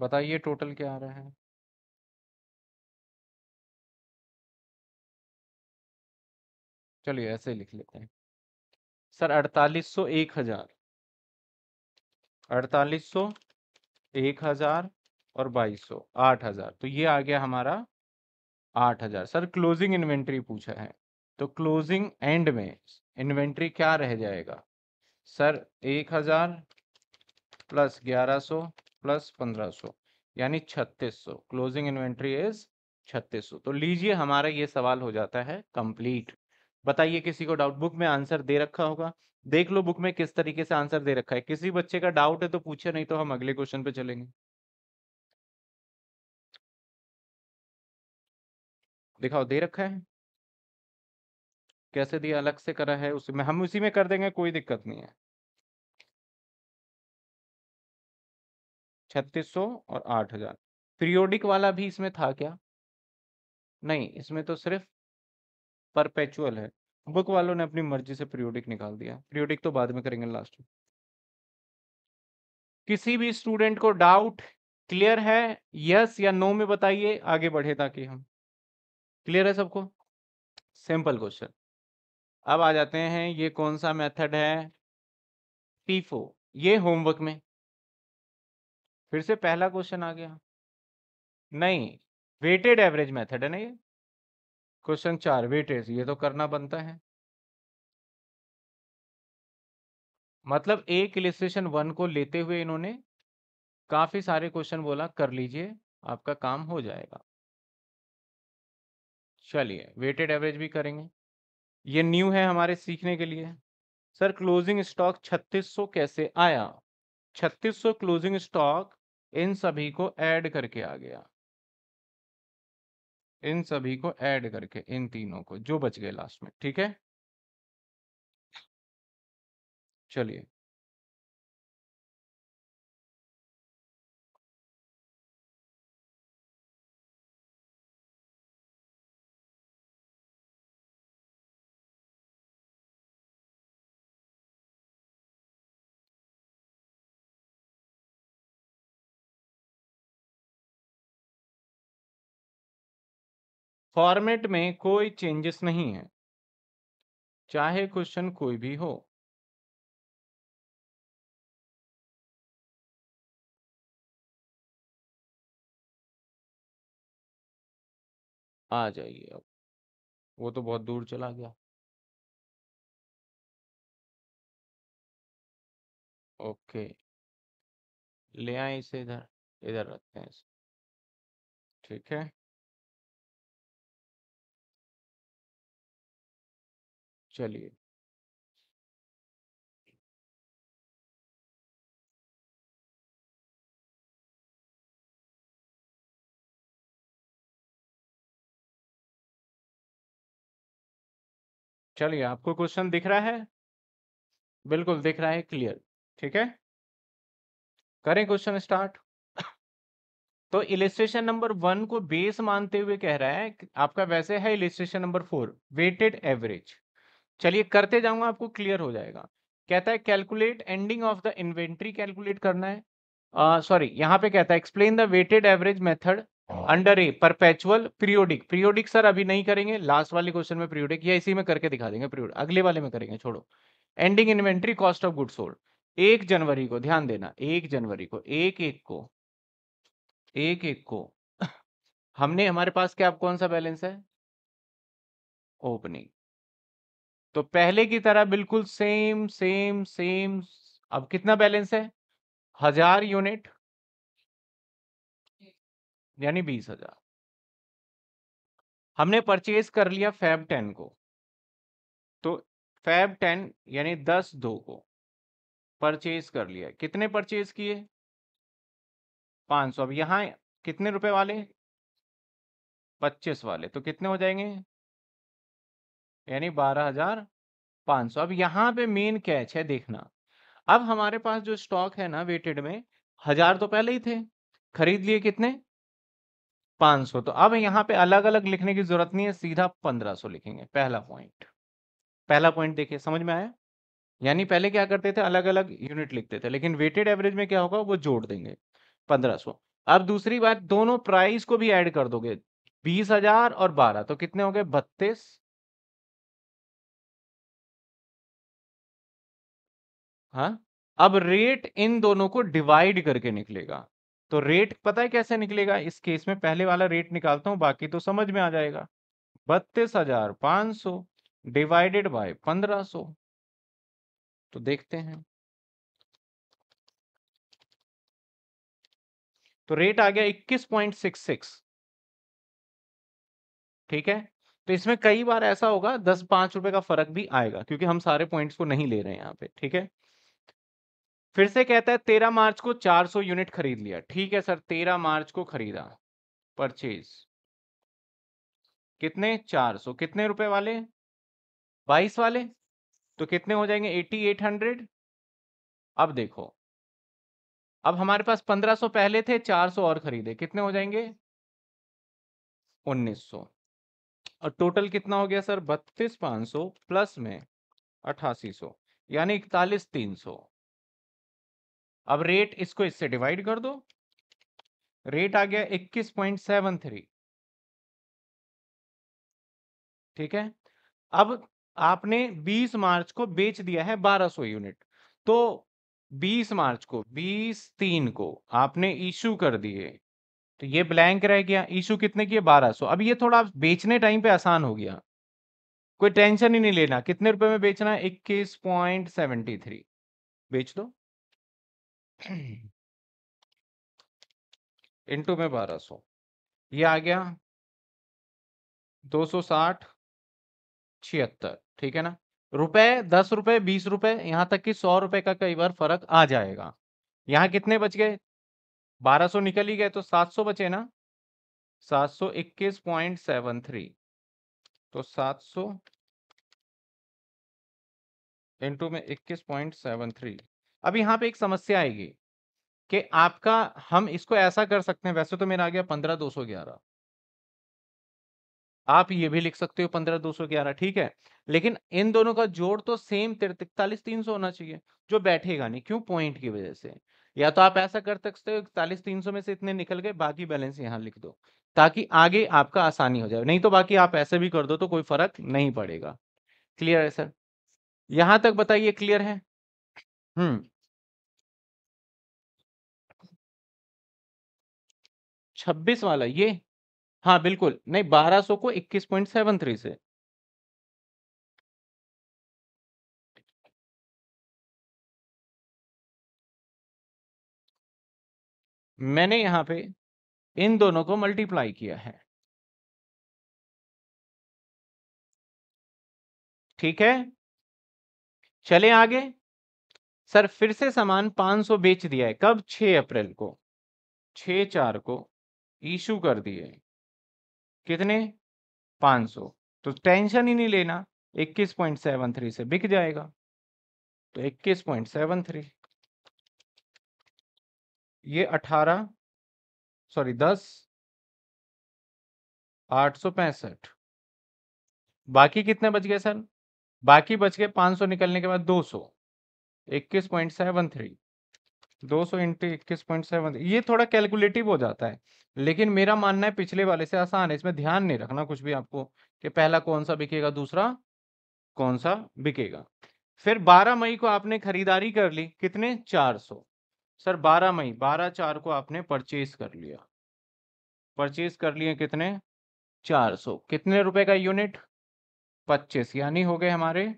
बताइए टोटल क्या आ रहा है चलिए ऐसे लिख लेते हैं सर अड़तालीस सौ एक हजार अड़तालीस सौ एक हजार और बाईस सौ आठ हजार तो ये आ गया हमारा आठ हजार सर क्लोजिंग इन्वेंट्री पूछा है तो क्लोजिंग एंड में इन्वेंट्री क्या रह जाएगा सर एक हजार प्लस ग्यारह सौ प्लस पंद्रह सौ यानी छत्तीस सौ क्लोजिंग इन्वेंट्री इज छत्तीस सौ तो लीजिए हमारा ये सवाल हो जाता है कंप्लीट बताइए किसी को डाउट बुक में आंसर दे रखा होगा देख लो बुक में किस तरीके से आंसर दे रखा है किसी बच्चे का डाउट है तो पूछे नहीं तो हम अगले क्वेश्चन पे चलेंगे दिखाओ दे रखा है कैसे दिया अलग से करा है उसमें हम उसी में कर देंगे कोई दिक्कत नहीं है छत्तीस और आठ हजार पीरियोडिक वाला भी इसमें था क्या नहीं इसमें तो सिर्फ परपेचुअल है बुक वालों ने अपनी मर्जी से पीरियोडिक निकाल दिया पीरियोडिक तो बाद में करेंगे लास्ट में किसी भी स्टूडेंट को डाउट क्लियर है यस या नो में बताइए आगे बढ़े ताकि हम क्लियर है सबको सिंपल क्वेश्चन अब आ जाते हैं ये कौन सा मेथड है पीफो ये होमवर्क में फिर से पहला क्वेश्चन आ गया नहीं वेटेड एवरेज मेथड है ना ये क्वेश्चन चार वेटेज ये तो करना बनता है मतलब एक इलिस्ट्रेशन वन को लेते हुए इन्होंने काफी सारे क्वेश्चन बोला कर लीजिए आपका काम हो जाएगा चलिए वेटेड एवरेज भी करेंगे ये न्यू है हमारे सीखने के लिए सर क्लोजिंग स्टॉक 3600 कैसे आया 3600 क्लोजिंग स्टॉक इन सभी को ऐड करके आ गया इन सभी को ऐड करके इन तीनों को जो बच गए लास्ट में ठीक है चलिए फॉर्मेट में कोई चेंजेस नहीं है चाहे क्वेश्चन कोई भी हो आ जाइए अब वो तो बहुत दूर चला गया ओके ले आए इसे इधर इधर रखते हैं इसे ठीक है चलिए चलिए आपको क्वेश्चन दिख रहा है बिल्कुल दिख रहा है क्लियर ठीक है करें क्वेश्चन स्टार्ट तो इलिस्ट्रेशन नंबर वन को बेस मानते हुए कह रहा है आपका वैसे है illustration number four weighted average चलिए करते जाऊंगा आपको क्लियर हो जाएगा कहता है calculate ending of the inventory calculate करना है सॉरी uh, यहाँ पे कहता है explain the weighted average method under a perpetual periodic periodic sir अभी नहीं करेंगे लास्ट वाले क्वेश्चन में पीरियोडिक या इसी में करके दिखा देंगे पीरियड अगले वाले में करेंगे छोड़ो ending inventory cost of good sold एक जनवरी को ध्यान देना एक जनवरी को एक एक को एक एक को हमने हमारे पास क्या कौन सा बैलेंस है ओपनिंग तो पहले की तरह बिल्कुल सेम सेम सेम अब कितना बैलेंस है हजार यूनिट यानी बीस हजार हमने परचेज कर लिया फैब टेन को तो फैब टेन यानी दस दो को परचेज कर लिया कितने परचेज किए पांच सौ अब यहां कितने रुपए वाले पच्चीस वाले तो कितने हो जाएंगे यानी बारह हजार पाँच सौ अब यहाँ पे मेन कैच है देखना अब हमारे पास जो स्टॉक है ना वेटेड में हजार तो पहले ही थे खरीद लिए कितने सौ तो अब यहाँ पे अलग अलग लिखने की जरूरत नहीं है सीधा पंद्रह सो लिखेंगे पहला पॉइंट पहला पॉइंट देखिए समझ में आया यानी पहले क्या करते थे अलग अलग यूनिट लिखते थे लेकिन वेटेड एवरेज में क्या होगा वो जोड़ देंगे सो अब दूसरी बात दोनों प्राइस को भी ऐड कर दोगे बीस हजार और बारह तो कितने हो गए बत्तीस हा? अब रेट इन दोनों को डिवाइड करके निकलेगा तो रेट पता है कैसे निकलेगा इस केस में पहले वाला रेट निकालता हूं बाकी तो समझ में आ जाएगा बत्तीस हजार पांच सौ डिवाइडेड बाय पंद्रह सो तो देखते हैं तो रेट आ गया इक्कीस पॉइंट सिक्स सिक्स ठीक है तो इसमें कई बार ऐसा होगा दस पांच रुपए का फर्क भी आएगा क्योंकि हम सारे पॉइंट्स को नहीं ले रहे हैं यहां पे ठीक है फिर से कहता है तेरह मार्च को चार सौ यूनिट खरीद लिया ठीक है सर तेरह मार्च को खरीदा परचेज कितने चार सौ कितने रुपए वाले बाईस वाले तो कितने हो जाएंगे एटी एट हंड्रेड अब देखो अब हमारे पास पंद्रह सौ पहले थे चार सौ और खरीदे कितने हो जाएंगे उन्नीस सौ और टोटल कितना हो गया सर बत्तीस पाँच सौ प्लस में अठासी सौ यानी इकतालीस तीन सौ अब रेट इसको इससे डिवाइड कर दो रेट आ गया 21.73 ठीक है अब आपने 20 मार्च को बेच दिया है 1200 यूनिट तो 20 मार्च को 20 तीन को आपने इशू कर दिए तो ये ब्लैंक रह गया इशू कितने की 1200 अब ये थोड़ा बेचने टाइम पे आसान हो गया कोई टेंशन ही नहीं लेना कितने रुपए में बेचना है 21.73 बेच दो इंटू में बारह सो ये आ गया दो सौ साठ छिहत्तर ठीक है ना रुपए दस रुपए बीस रुपए यहां तक कि सौ रुपए का कई बार फर्क आ जाएगा यहां कितने बच गए बारह सो निकल ही गए तो सात सौ बचे ना सात सौ इक्कीस पॉइंट सेवन थ्री तो सात सौ इंटू में इक्कीस पॉइंट सेवन थ्री अब यहाँ पे एक समस्या आएगी कि आपका हम इसको ऐसा कर सकते हैं वैसे तो मेरा आ गया पंद्रह दो सौ ग्यारह आप ये भी लिख सकते हो पंद्रह दो सौ ग्यारह ठीक है लेकिन इन दोनों का जोड़ तो सेम तिरतालीस तीन सौ होना चाहिए जो बैठेगा नहीं क्यों पॉइंट की वजह से या तो आप ऐसा कर सकते हो इकतालीस तीन सौ में से इतने निकल गए बाकी बैलेंस यहाँ लिख दो ताकि आगे आपका आसानी हो जाए नहीं तो बाकी आप ऐसे भी कर दो तो कोई फर्क नहीं पड़ेगा क्लियर है सर यहां तक बताइए क्लियर है हम्म छब्बीस वाला ये हाँ बिल्कुल नहीं बारह सौ को थ्री से मैंने यहां पे इन दोनों को मल्टीप्लाई किया है ठीक है चले आगे सर फिर से सामान 500 बेच दिया है कब 6 अप्रैल को 6 चार को इशू कर दिए कितने 500 तो टेंशन ही नहीं लेना 21.73 से बिक जाएगा तो 21.73 ये 18 सॉरी 10 पैंसठ बाकी कितने बच गए सर बाकी बच गए 500 निकलने के बाद 200 21.73 दो सौ इंटू इक्कीस पॉइंट सेवन ये थोड़ा कैलकुलेटिव हो जाता है लेकिन मेरा मानना है पिछले वाले से आसान है इसमें ध्यान नहीं रखना कुछ भी आपको कि पहला कौन सा बिकेगा दूसरा कौन सा बिकेगा फिर 12 मई को आपने खरीदारी कर ली कितने 400 सर 12 मई 12 चार को आपने परचेज कर लिया परचेज कर लिए कितने 400 कितने रुपए का यूनिट 25 यानी हो गए हमारे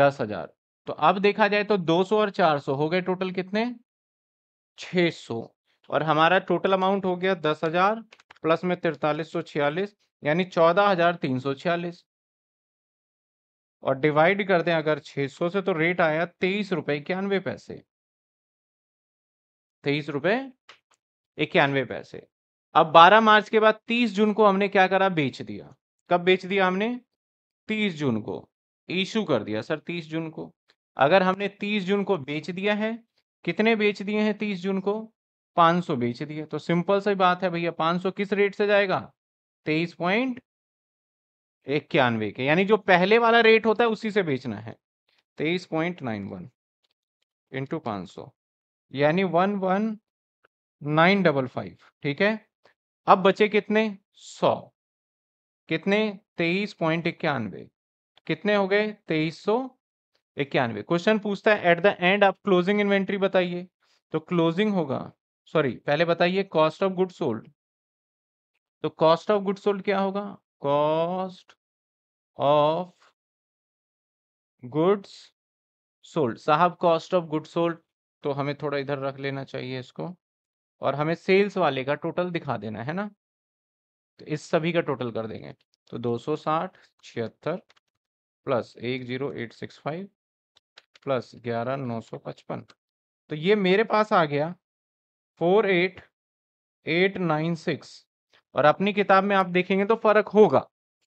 दस हजार तो अब देखा जाए तो 200 और 400 हो गए टोटल कितने 600 और हमारा टोटल अमाउंट हो गया दस हजार प्लस में तिरतालीस सौ छियालीस यानी चौदह हजार तीन सौ छियालीस और डिवाइड कर दें अगर 600 से तो रेट आया तेईस रुपए इक्यानवे पैसे तेईस रुपए इक्यानवे पैसे अब 12 मार्च के बाद 30 जून को हमने क्या करा बेच दिया कब बेच दिया हमने 30 जून को इशू कर दिया सर 30 जून को अगर हमने 30 जून को बेच दिया है कितने बेच दिए हैं 30 जून को 500 बेच दिए तो सिंपल सी बात है भैया 500 किस रेट से जाएगा तेईस पॉइंट इक्यानवे के यानी जो पहले वाला रेट होता है उसी से बेचना है तेईस पॉइंट नाइन वन इंटू पाँच सौ यानी one one nine double five ठीक है अब बचे कितने सौ कितने तेईस पॉइंट इक्यानवे कितने हो गए तेईस सौ इक्यानवे क्वेश्चन पूछता है एट द एंड आप क्लोजिंग इन्वेंट्री बताइए तो क्लोजिंग होगा सॉरी पहले बताइए कॉस्ट ऑफ गुड सोल्ड तो कॉस्ट ऑफ गुड सोल्ड क्या होगा कॉस्ट ऑफ गुड्स सोल्ड साहब कॉस्ट ऑफ गुड सोल्ड तो हमें थोड़ा इधर रख लेना चाहिए इसको और हमें सेल्स वाले का टोटल दिखा देना है ना तो इस सभी का टोटल कर देंगे तो दो सौ साठ छिहत्तर प्लस एक zero eight six five plus ग्यारह नौ सौ पचपन तो ये मेरे पास आ गया four eight eight nine six और अपनी किताब में आप देखेंगे तो फर्क होगा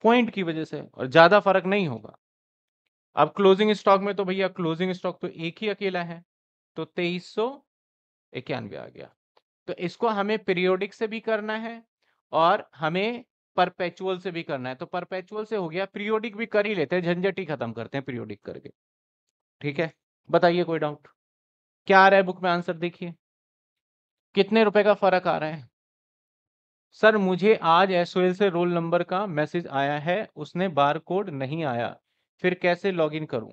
पॉइंट की वजह से और ज्यादा फर्क नहीं होगा अब क्लोजिंग स्टॉक में तो भैया क्लोजिंग स्टॉक तो एक ही अकेला है तो तेईस सौ इक्यानवे आ गया तो इसको हमें पीरियोडिक से भी करना है और हमें परपेचुअल से भी करना है तो परपेचुअल से हो गया पीरियोडिक भी कर ही लेते हैं झंझट ही खत्म करते हैं पीरियोडिक करके ठीक है बताइए कोई डाउट क्या आ रहा है बुक में आंसर देखिए कितने रुपए का फर्क आ रहा है सर मुझे आज एस से रोल नंबर का मैसेज आया है उसने बार कोड नहीं आया फिर कैसे लॉग इन करूं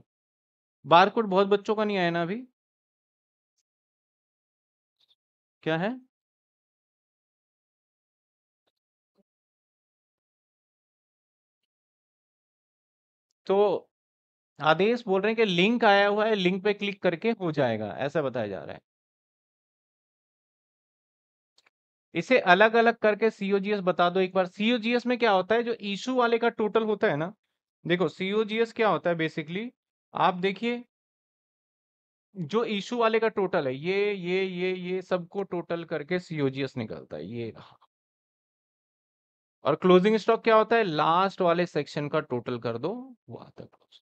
बार कोड बहुत बच्चों का नहीं आया ना अभी क्या है तो आदेश बोल रहे हैं कि लिंक आया हुआ है लिंक पे क्लिक करके हो जाएगा ऐसा बताया जा रहा है इसे अलग अलग करके सीओजीएस बता दो एक बार सीओजीएस में क्या होता है जो इशू वाले का टोटल होता है ना देखो सीओजीएस क्या होता है बेसिकली आप देखिए जो इशू वाले का टोटल है ये ये ये ये सबको टोटल करके सीओजीएस निकलता है ये रहा और क्लोजिंग स्टॉक क्या होता है लास्ट वाले सेक्शन का टोटल कर दो वो आता क्लोज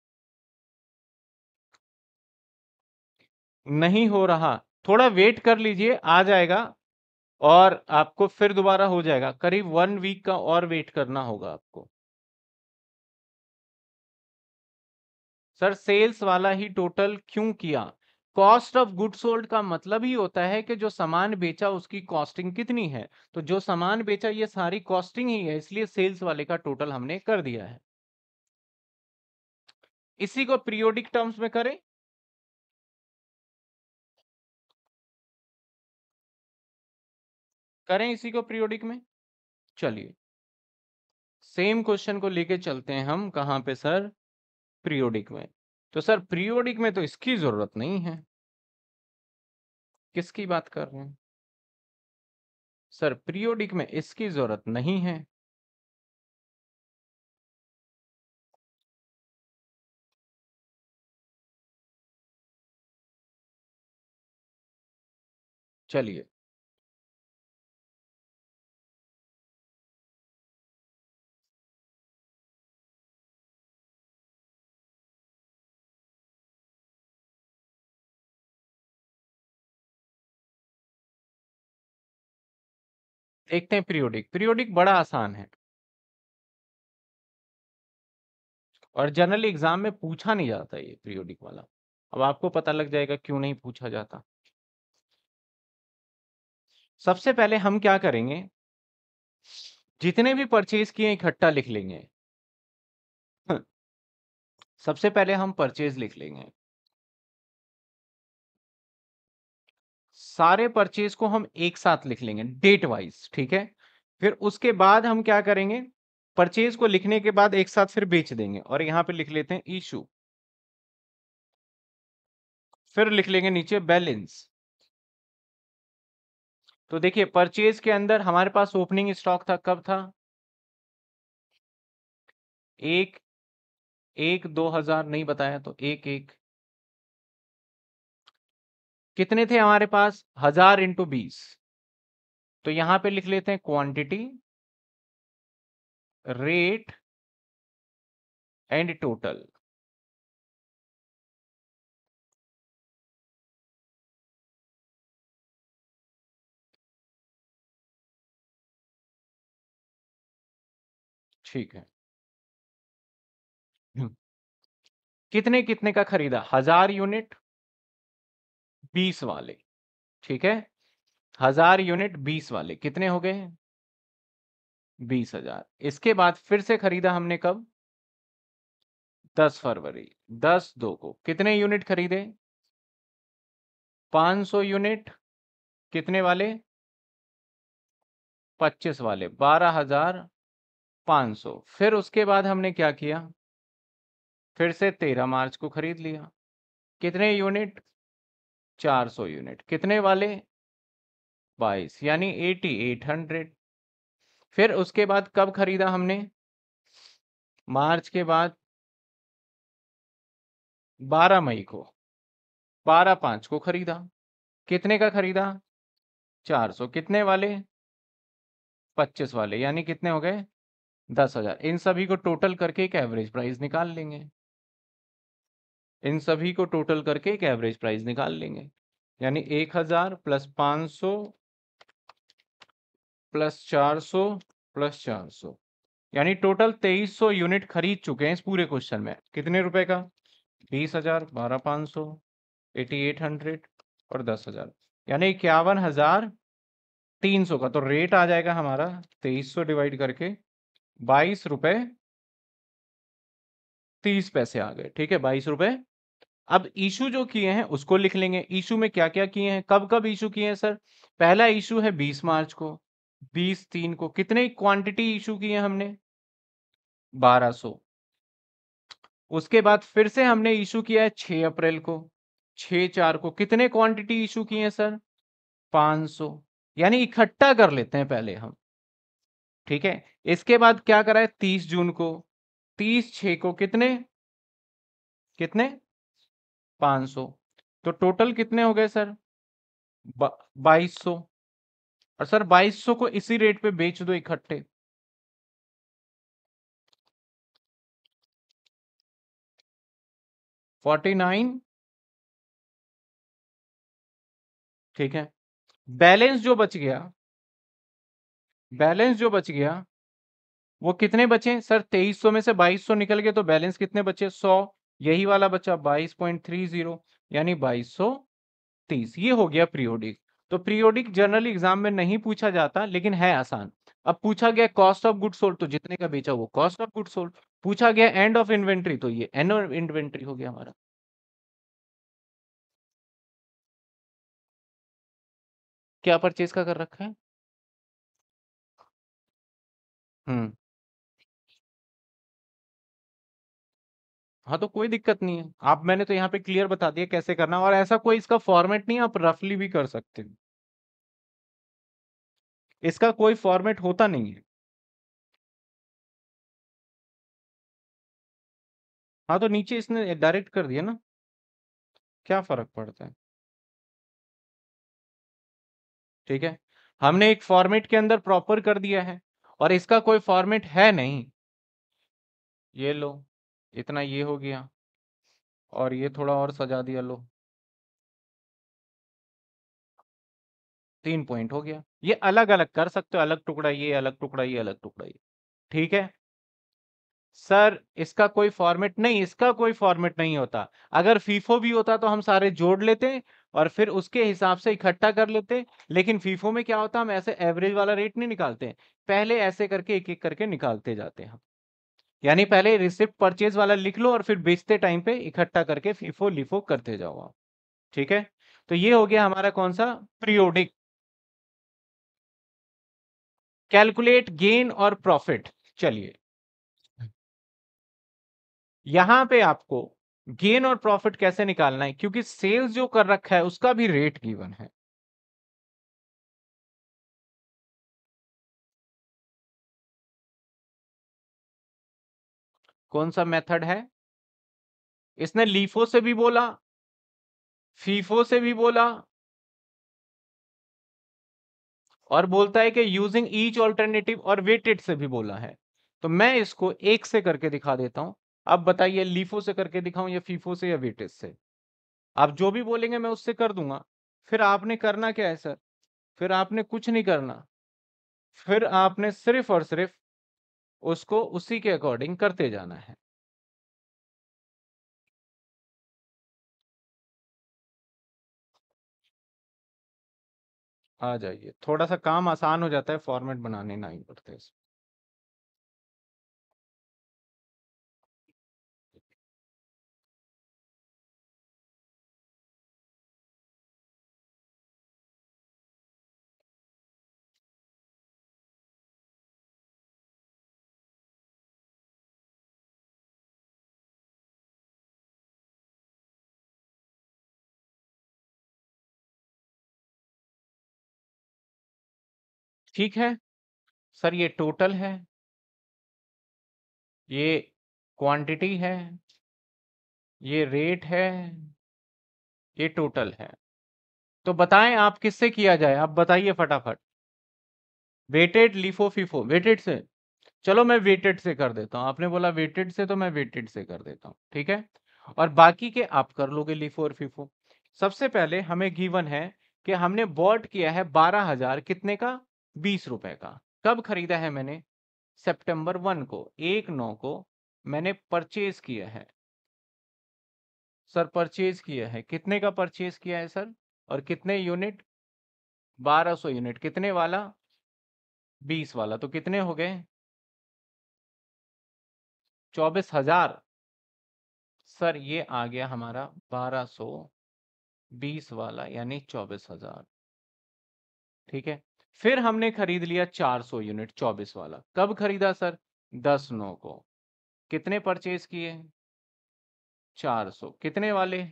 नहीं हो रहा थोड़ा वेट कर लीजिए आ जाएगा और आपको फिर दोबारा हो जाएगा करीब वन वीक का और वेट करना होगा आपको सर सेल्स वाला ही टोटल क्यों किया कॉस्ट ऑफ गुड सोल्ड का मतलब ही होता है कि जो सामान बेचा उसकी कॉस्टिंग कितनी है तो जो सामान बेचा ये सारी कॉस्टिंग ही है इसलिए सेल्स वाले का टोटल हमने कर दिया है इसी को पीरियोडिक टर्म्स में करें करें इसी को प्रियोडिक में चलिए सेम क्वेश्चन को लेके चलते हैं हम कहां पे सर प्रियोडिक में तो सर प्रियोडिक में तो इसकी जरूरत नहीं है किसकी बात कर रहे हैं सर प्रियोडिक में इसकी जरूरत नहीं है चलिए देखते हैं पीरियोडिक पीरियोडिक बड़ा आसान है और जनरल एग्जाम में पूछा नहीं जाता ये पीरियोडिक वाला अब आपको पता लग जाएगा क्यों नहीं पूछा जाता सबसे पहले हम क्या करेंगे जितने भी परचेज किए इकट्ठा लिख लेंगे सबसे पहले हम परचेज लिख लेंगे सारे परचेज को हम एक साथ लिख लेंगे डेट वाइज ठीक है फिर उसके बाद हम क्या करेंगे परचेज को लिखने के बाद एक साथ फिर बेच देंगे और यहां पे लिख लेते हैं इशू फिर लिख लेंगे नीचे बैलेंस तो देखिए परचेज के अंदर हमारे पास ओपनिंग स्टॉक था कब था एक एक दो हजार नहीं बताया तो एक एक कितने थे हमारे पास हजार इंटू बीस तो यहां पे लिख लेते हैं क्वांटिटी रेट एंड टोटल ठीक है कितने कितने का खरीदा हजार यूनिट बीस वाले ठीक है हजार यूनिट बीस वाले कितने हो गए बीस हजार इसके बाद फिर से खरीदा हमने कब दस फरवरी दस दो को कितने यूनिट खरीदे पांच सौ यूनिट कितने वाले पच्चीस वाले बारह हजार पांच सौ फिर उसके बाद हमने क्या किया फिर से तेरह मार्च को खरीद लिया कितने यूनिट 400 यूनिट कितने वाले 22 यानी 80 800 फिर उसके बाद कब खरीदा हमने मार्च के बाद 12 मई को 12 पाँच को खरीदा कितने का खरीदा 400 कितने वाले 25 वाले यानी कितने हो गए दस हजार इन सभी को टोटल करके एक एवरेज प्राइस निकाल लेंगे इन सभी को टोटल करके एक एवरेज प्राइस निकाल लेंगे यानी एक हजार प्लस पाँच सौ प्लस चार सौ प्लस चार सौ यानी टोटल तेईस सौ यूनिट खरीद चुके हैं इस पूरे क्वेश्चन में कितने रुपए का बीस हजार बारह पाँच सौ एटी एट हंड्रेड और दस हजार यानी इक्यावन हजार तीन सौ का तो रेट आ जाएगा हमारा तेईस सौ डिवाइड करके बाईस रुपये तीस पैसे आ गए ठीक है बाईस रुपये अब इशू जो किए हैं उसको लिख लेंगे इशू में क्या क्या किए हैं कब कब इशू किए हैं सर पहला इशू है बीस मार्च को बीस तीन को कितने क्वांटिटी इशू किए हमने बारह सो उसके बाद फिर से हमने इशू किया है छह अप्रैल को छ चार को कितने क्वांटिटी इशू किए हैं सर पांच सौ यानी इकट्ठा कर लेते हैं पहले हम ठीक है इसके बाद क्या करा है तीस जून को तीस छ को कितने कितने पाँच सौ तो टोटल कितने हो गए सर बाईस सौ और सर बाईस सौ को इसी रेट पे बेच दो इकट्ठे फोर्टी नाइन ठीक है बैलेंस जो बच गया बैलेंस जो बच गया वो कितने बचे सर तेईस सौ में से बाईस सौ निकल गए तो बैलेंस कितने बचे सौ यही वाला बचा 22.30 यानी 2230 ये हो गया प्रियोडिक तो प्रियोडिक जनरल एग्जाम में नहीं पूछा जाता लेकिन है आसान अब पूछा गया कॉस्ट ऑफ गुड सोल्ड तो जितने का बेचा वो कॉस्ट ऑफ गुड सोल्ड पूछा गया एंड ऑफ इन्वेंट्री तो ये एंड ऑफ इन्वेंट्री हो गया हमारा क्या परचेज का कर रखा है हम्म हाँ तो कोई दिक्कत नहीं है आप मैंने तो यहाँ पे क्लियर बता दिया कैसे करना है, और ऐसा कोई इसका फॉर्मेट नहीं है, आप रफली भी कर सकते हो इसका कोई फॉर्मेट होता नहीं है हाँ तो नीचे इसने डायरेक्ट कर दिया ना क्या फर्क पड़ता है ठीक है हमने एक फॉर्मेट के अंदर प्रॉपर कर दिया है और इसका कोई फॉर्मेट है नहीं ये लो इतना ये हो गया और ये थोड़ा और सजा दिया लो तीन पॉइंट हो गया ये अलग अलग कर सकते हो अलग टुकड़ा ये अलग टुकड़ा ये अलग टुकड़ा ये ठीक है सर इसका कोई फॉर्मेट नहीं इसका कोई फॉर्मेट नहीं होता अगर फीफो भी होता तो हम सारे जोड़ लेते और फिर उसके हिसाब से इकट्ठा कर लेते लेकिन फीफो में क्या होता हम ऐसे एवरेज वाला रेट नहीं निकालते पहले ऐसे करके एक एक करके निकालते जाते हैं यानी पहले रिसिप्ट परचेज वाला लिख लो और फिर बेचते टाइम पे इकट्ठा करके फीफो लिफो करते जाओ आप ठीक है तो ये हो गया हमारा कौन सा प्रियोडिक कैलकुलेट गेन और प्रॉफिट चलिए यहां पे आपको गेन और प्रॉफिट कैसे निकालना है क्योंकि सेल्स जो कर रखा है उसका भी रेट गिवन है कौन सा मेथड है इसने लीफो से भी बोला फीफो से भी बोला और बोलता है कि यूजिंग ईच ऑल्टरनेटिव और वेटेड से भी बोला है तो मैं इसको एक से करके दिखा देता हूं अब बताइए लीफो से करके दिखाऊं या फीफो से या वेटेज से आप जो भी बोलेंगे मैं उससे कर दूंगा फिर आपने करना क्या है सर फिर आपने कुछ नहीं करना फिर आपने सिर्फ और सिर्फ उसको उसी के अकॉर्डिंग करते जाना है आ जाइए थोड़ा सा काम आसान हो जाता है फॉर्मेट बनाने नहीं पड़ते इसमें ठीक है सर ये टोटल है ये क्वांटिटी है ये रेट है ये टोटल है तो बताएं आप किससे किया जाए आप बताइए फटाफट वेटेड लिफो फिफो वेटेड से चलो मैं वेटेड से कर देता हूं आपने बोला वेटेड से तो मैं वेटेड से कर देता हूँ ठीक है और बाकी के आप कर लोगे लिफो और फिफो सबसे पहले हमें गिवन है कि हमने बॉट किया है बारह हजार कितने का बीस रुपए का कब खरीदा है मैंने सितंबर वन को एक नौ को मैंने परचेज किया है सर परचेज किया है कितने का परचेज किया है सर और कितने यूनिट बारह सौ यूनिट कितने वाला बीस वाला तो कितने हो गए चौबीस हजार सर ये आ गया हमारा बारह बीस वाला यानी चौबीस हजार ठीक है फिर हमने खरीद लिया 400 यूनिट 24 वाला कब खरीदा सर 10 नौ को कितने परचेज किए 400 कितने वाले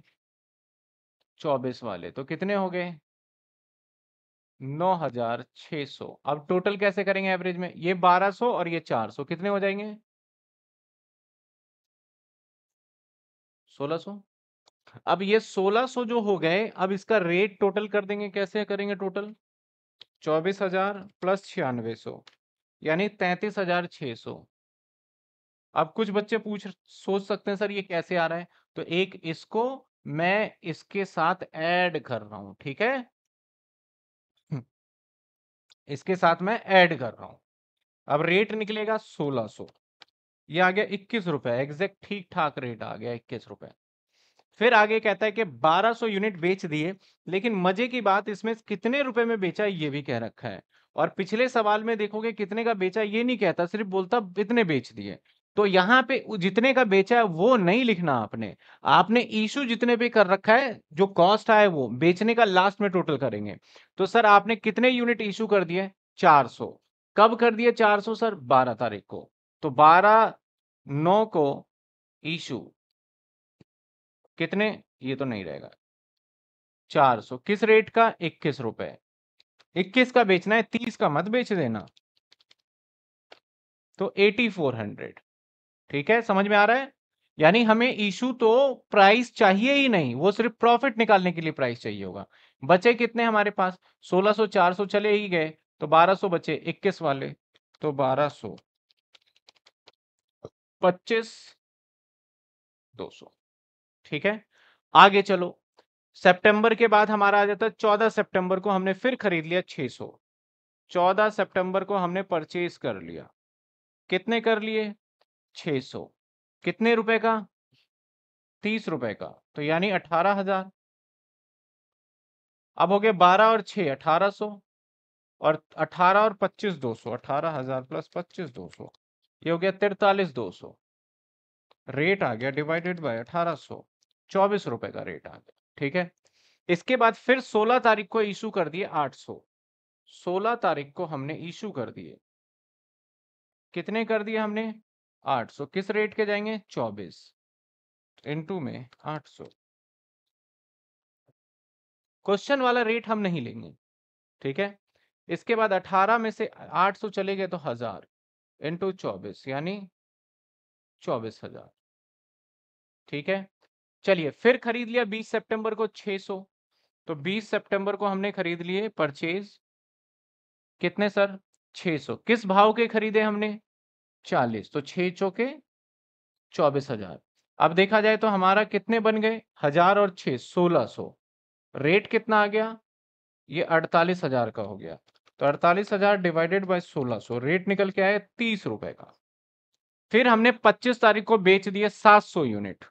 24 वाले तो कितने हो गए 9600 अब टोटल कैसे करेंगे एवरेज में ये 1200 और ये 400 कितने हो जाएंगे 1600 अब ये 1600 जो हो गए अब इसका रेट टोटल कर देंगे कैसे करेंगे टोटल चौबीस हजार प्लस छियानवे सौ यानी तैतीस हजार छः सौ अब कुछ बच्चे पूछ सोच सकते हैं सर ये कैसे आ रहा है तो एक इसको मैं इसके साथ ऐड कर रहा हूं ठीक है इसके साथ मैं ऐड कर रहा हूं अब रेट निकलेगा सोलह सौ ये आ गया इक्कीस रुपए एग्जैक्ट ठीक ठाक रेट आ गया इक्कीस रुपए फिर आगे कहता है कि 1200 यूनिट बेच दिए लेकिन मजे की बात इसमें कितने रुपए में बेचा ये भी कह रखा है और पिछले सवाल में देखोगे कितने का बेचा ये नहीं कहता सिर्फ बोलता इतने बेच दिए तो यहाँ पे जितने का बेचा है वो नहीं लिखना आपने आपने इशू जितने पे कर रखा है जो कॉस्ट आए वो बेचने का लास्ट में टोटल करेंगे तो सर आपने कितने यूनिट इशू कर दिए 400 कब कर दिए 400 सर 12 तारीख को तो 12 नौ को इशू कितने ये तो नहीं रहेगा 400 किस रेट का इक्कीस रुपए इक्कीस का बेचना है तीस का मत बेच देना तो 8400 ठीक है समझ में आ रहा है यानी हमें इशू तो प्राइस चाहिए ही नहीं वो सिर्फ प्रॉफिट निकालने के लिए प्राइस चाहिए होगा बचे कितने हमारे पास 1600 400 चले ही गए तो 1200 बचे 21 वाले तो 1200 25 200 ठीक है आगे चलो सितंबर के बाद हमारा आ जाता है चौदह सितंबर को हमने फिर खरीद लिया 600 चौदह सितंबर को हमने परचेज कर लिया कितने कर लिए 600 कितने रुपए का तीस रुपए का तो यानी अठारह हजार अब हो गया बारह और छ अठारह सो और अठारह और पच्चीस दो सौ अठारह हजार प्लस पच्चीस दो सौ ये हो गया तिरतालीस दो सौ रेट आ गया डिवाइडेड बाय अठारह सौ चौबीस रुपए का रेट आ गया ठीक है इसके बाद फिर सोलह तारीख को इशू कर दिए आठ सौ सोलह तारीख को हमने इशू कर दिए कितने कर दिए हमने आठ सौ किस रेट के जाएंगे चौबीस इंटू में आठ सौ क्वेश्चन वाला रेट हम नहीं लेंगे ठीक है इसके बाद 18 में से 800 चले गए तो हजार इंटू चौबीस यानी चौबीस हजार ठीक है चलिए फिर खरीद लिया 20 सितंबर को 600 तो 20 सितंबर को हमने खरीद लिए परचेज कितने सर 600 किस भाव के खरीदे हमने 40 तो छे चौके चौबीस हजार अब देखा जाए तो हमारा कितने बन गए हजार और छ सोलह सो रेट कितना आ गया ये अड़तालीस हजार का हो गया तो अड़तालीस हजार डिवाइडेड बाय सोलह सो रेट निकल के आया तीस रुपए का फिर हमने पच्चीस तारीख को बेच दिया सात सौ यूनिट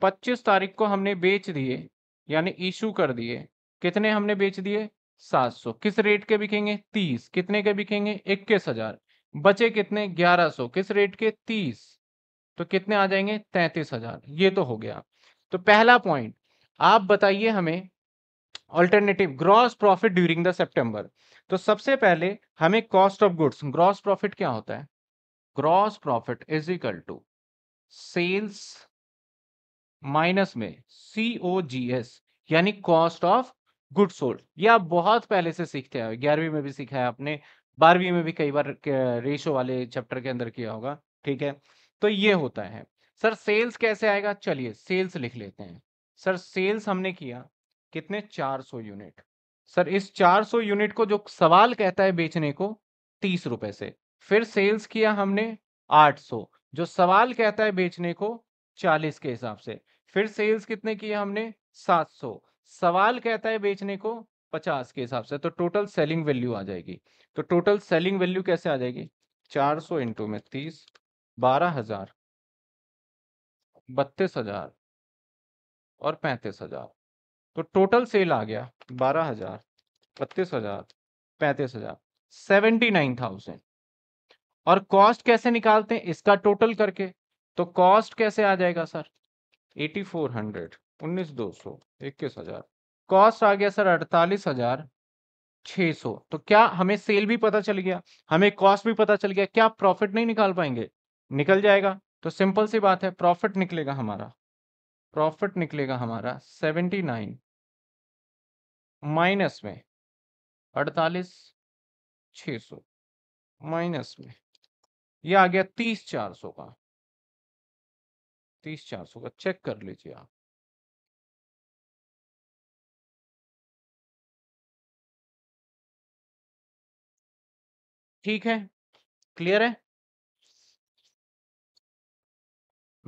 पच्चीस तारीख को हमने बेच दिए यानी इशू कर दिए कितने हमने बेच दिए सात सौ किस रेट के बिकेंगे तीस कितने के बिकेंगे इक्कीस हजार बचे कितने ग्यारह सौ किस रेट के तीस तो कितने आ जाएंगे तैतीस हजार ये तो हो गया तो पहला पॉइंट आप बताइए हमें alternative gross profit during the September तो सबसे पहले हमें cost of goods gross profit क्या होता है gross profit is equal to sales minus में सी ओ जी एस यानी कॉस्ट ऑफ गुड सोल्ड ये आप बहुत पहले से सीखते हैं ग्यारहवीं में भी सीखा है आपने बारहवीं में भी कई बार रेशो वाले चैप्टर के अंदर किया होगा ठीक है तो ये होता है सर सेल्स कैसे आएगा चलिए सेल्स लिख लेते हैं सर सेल्स हमने किया कितने 400 यूनिट सर इस 400 यूनिट को जो सवाल कहता है बेचने को तीस रुपए से फिर सेल्स किया हमने 800 जो सवाल कहता है बेचने को चालीस के हिसाब से फिर सेल्स कितने किए हमने 700 सवाल कहता है बेचने को 50 के हिसाब से तो टोटल सेलिंग वैल्यू आ जाएगी तो टोटल सेलिंग वैल्यू कैसे आ जाएगी 400 सौ इंटू में तीस बारह हजार बत्तीस हजार और पैंतीस हजार तो टोटल सेल आ गया बारह हजार बत्तीस हजार पैंतीस हजार सेवेंटी नाइन थाउजेंड और कॉस्ट कैसे निकालते हैं इसका टोटल करके तो कॉस्ट कैसे आ जाएगा सर एटी फोर हंड्रेड उन्नीस दो सौ इक्कीस हजार कॉस्ट आ गया सर अड़तालीस हजार छः सौ तो क्या हमें सेल भी पता चल गया हमें कॉस्ट भी पता चल गया क्या प्रॉफिट नहीं निकाल पाएंगे निकल जाएगा तो सिंपल सी बात है प्रॉफिट निकलेगा हमारा प्रॉफिट निकलेगा हमारा सेवेंटी नाइन माइनस में अड़तालीस छः सौ माइनस में ये आ गया तीस चार सौ का तीस चार सौ का चेक कर लीजिए आप ठीक है क्लियर है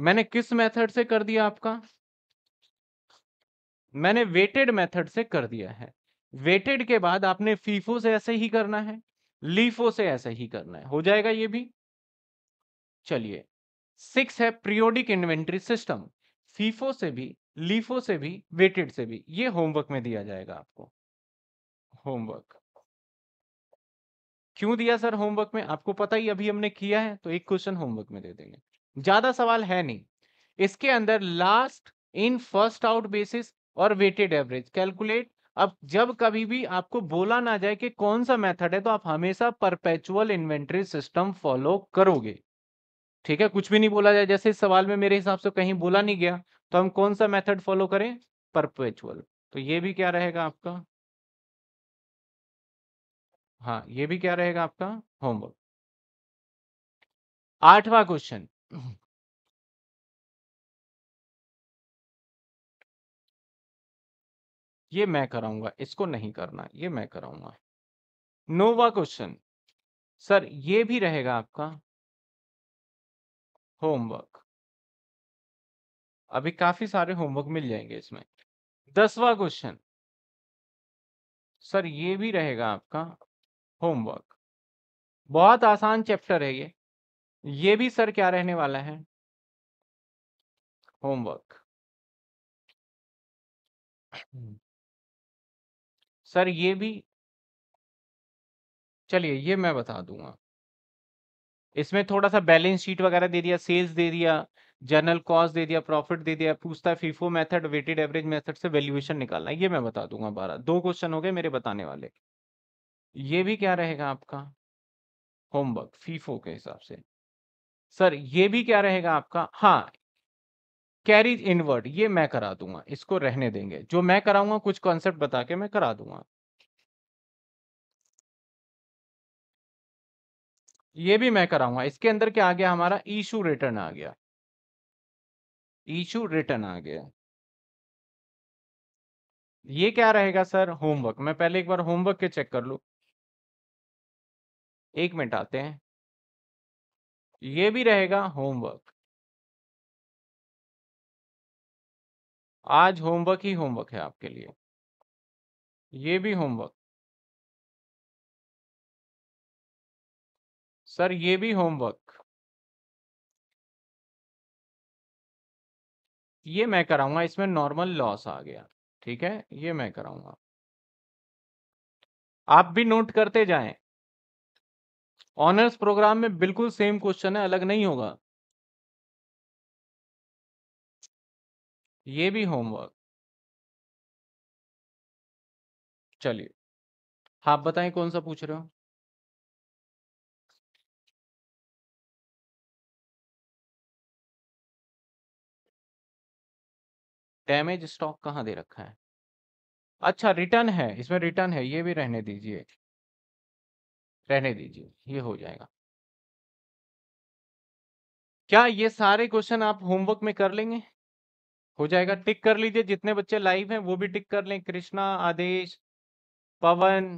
मैंने किस मेथड से कर दिया आपका मैंने वेटेड मेथड से कर दिया है वेटेड के बाद आपने फीफो से ऐसे ही करना है लीफो से ऐसे ही करना है हो जाएगा ये भी चलिए सिक्स है प्रियोडिक इन्वेंट्री सिस्टम फीफो से भी लीफो से भी वेटेड से भी ये होमवर्क में दिया जाएगा आपको होमवर्क क्यों दिया सर होमवर्क में आपको पता ही अभी हमने किया है तो एक क्वेश्चन होमवर्क में दे देंगे ज्यादा सवाल है नहीं इसके अंदर last in first out basis और वेटेड एवरेज कैलकुलेट अब जब कभी भी आपको बोला ना जाए कि कौन सा मेथड है तो आप हमेशा परपेचुअल इन्वेंट्री सिस्टम फॉलो करोगे ठीक है कुछ भी नहीं बोला जाए जैसे इस सवाल में मेरे हिसाब से कहीं बोला नहीं गया तो हम कौन सा मेथड फॉलो करें परपेचुअल तो ये भी क्या रहेगा आपका हाँ ये भी क्या रहेगा आपका होमवर्क आठवा क्वेश्चन ये मैं कराऊंगा इसको नहीं करना ये मैं कराऊंगा नोवा क्वेश्चन सर ये भी रहेगा आपका होमवर्क अभी काफी सारे होमवर्क मिल जाएंगे इसमें दसवा क्वेश्चन सर ये भी रहेगा आपका होमवर्क बहुत आसान चैप्टर है ये ये भी सर क्या रहने वाला है होमवर्क सर ये भी चलिए ये मैं बता दूंगा इसमें थोड़ा सा बैलेंस शीट वगैरह दे दिया सेल्स दे दिया जनरल कॉस्ट दे दिया प्रॉफिट दे दिया पूछता है FIFO method weighted average method से वैल्यूएशन निकालना ये मैं बता दूंगा बारह दो क्वेश्चन हो गए मेरे बताने वाले ये भी क्या रहेगा आपका होमवर्क फीफो के हिसाब से सर ये भी क्या रहेगा आपका हाँ कैरी इनवर्ड ये मैं करा दूंगा इसको रहने देंगे जो मैं कराऊंगा कुछ कॉन्सेप्ट बता के मैं करा दूंगा ये भी मैं कराऊंगा इसके अंदर क्या आ गया हमारा इशू रिटर्न आ गया इशू रिटर्न आ गया ये क्या रहेगा सर होमवर्क मैं पहले एक बार होमवर्क के चेक कर लू एक मिनट आते हैं ये भी रहेगा होमवर्क आज होमवर्क ही होमवर्क है आपके लिए ये भी होमवर्क सर ये भी होमवर्क ये मैं कराऊंगा इसमें नॉर्मल लॉस आ गया ठीक है ये मैं कराऊंगा आप भी नोट करते जाएं ऑनर्स प्रोग्राम में बिल्कुल सेम क्वेश्चन है अलग नहीं होगा ये भी होमवर्क चलिए आप बताएं कौन सा पूछ रहे हो डैमेज स्टॉक कहाँ दे रखा है अच्छा रिटर्न है इसमें रिटर्न है ये भी रहने दीजिए रहने दीजिए ये हो जाएगा क्या ये सारे क्वेश्चन आप होमवर्क में कर लेंगे हो जाएगा टिक कर लीजिए जितने बच्चे लाइव हैं वो भी टिक कर लें कृष्णा आदेश पवन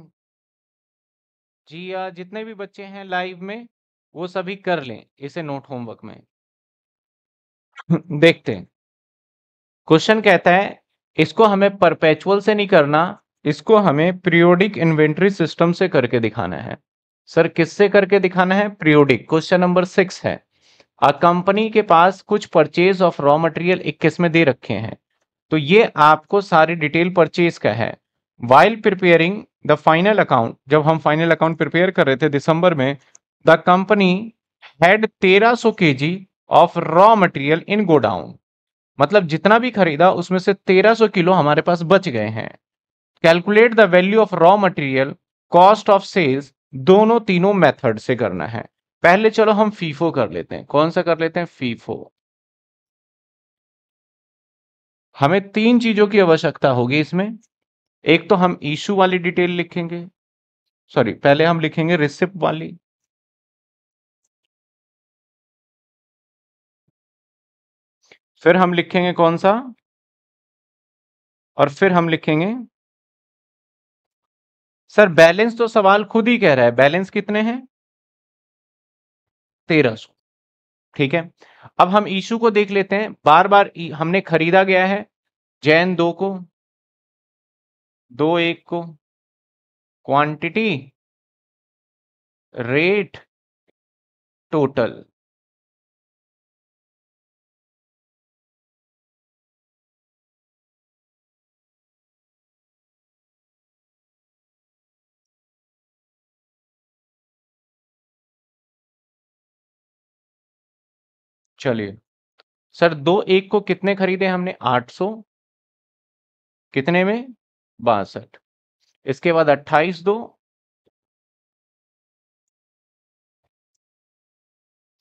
जिया जितने भी बच्चे हैं लाइव में वो सभी कर लें इसे नोट होमवर्क में देखते हैं क्वेश्चन कहता है इसको हमें परपेचुअल से नहीं करना इसको हमें प्रियोडिक इन्वेंट्री सिस्टम से करके दिखाना है सर किससे करके दिखाना है प्रियोडिक क्वेश्चन नंबर सिक्स है अ कंपनी के पास कुछ परचेज ऑफ रॉ मटेरियल 21 में दे रखे हैं तो ये आपको सारी डिटेल परचेज का है while preparing the final account जब हम फाइनल अकाउंट प्रिपेयर कर रहे थे दिसंबर में the company had 1300 g of raw material in godown मतलब जितना भी खरीदा उसमें से 1300 किलो हमारे पास बच गए हैं calculate the value of raw material cost of sales दोनों तीनों मेथड से करना है पहले चलो हम फीफो कर लेते हैं कौन सा कर लेते हैं फीफो हमें तीन चीजों की आवश्यकता होगी इसमें एक तो हम इशू वाली डिटेल लिखेंगे सॉरी पहले हम लिखेंगे रिसिप्ट वाली फिर हम लिखेंगे कौन सा और फिर हम लिखेंगे सर बैलेंस तो सवाल खुद ही कह रहा है बैलेंस कितने हैं तेरह सौ ठीक है अब हम इशू को देख लेते हैं बार बार हमने खरीदा गया है जैन दो को दो एक को क्वांटिटी रेट टोटल चलिए सर दो एक को कितने खरीदे हमने 800 कितने में बासठ इसके बाद 28 दो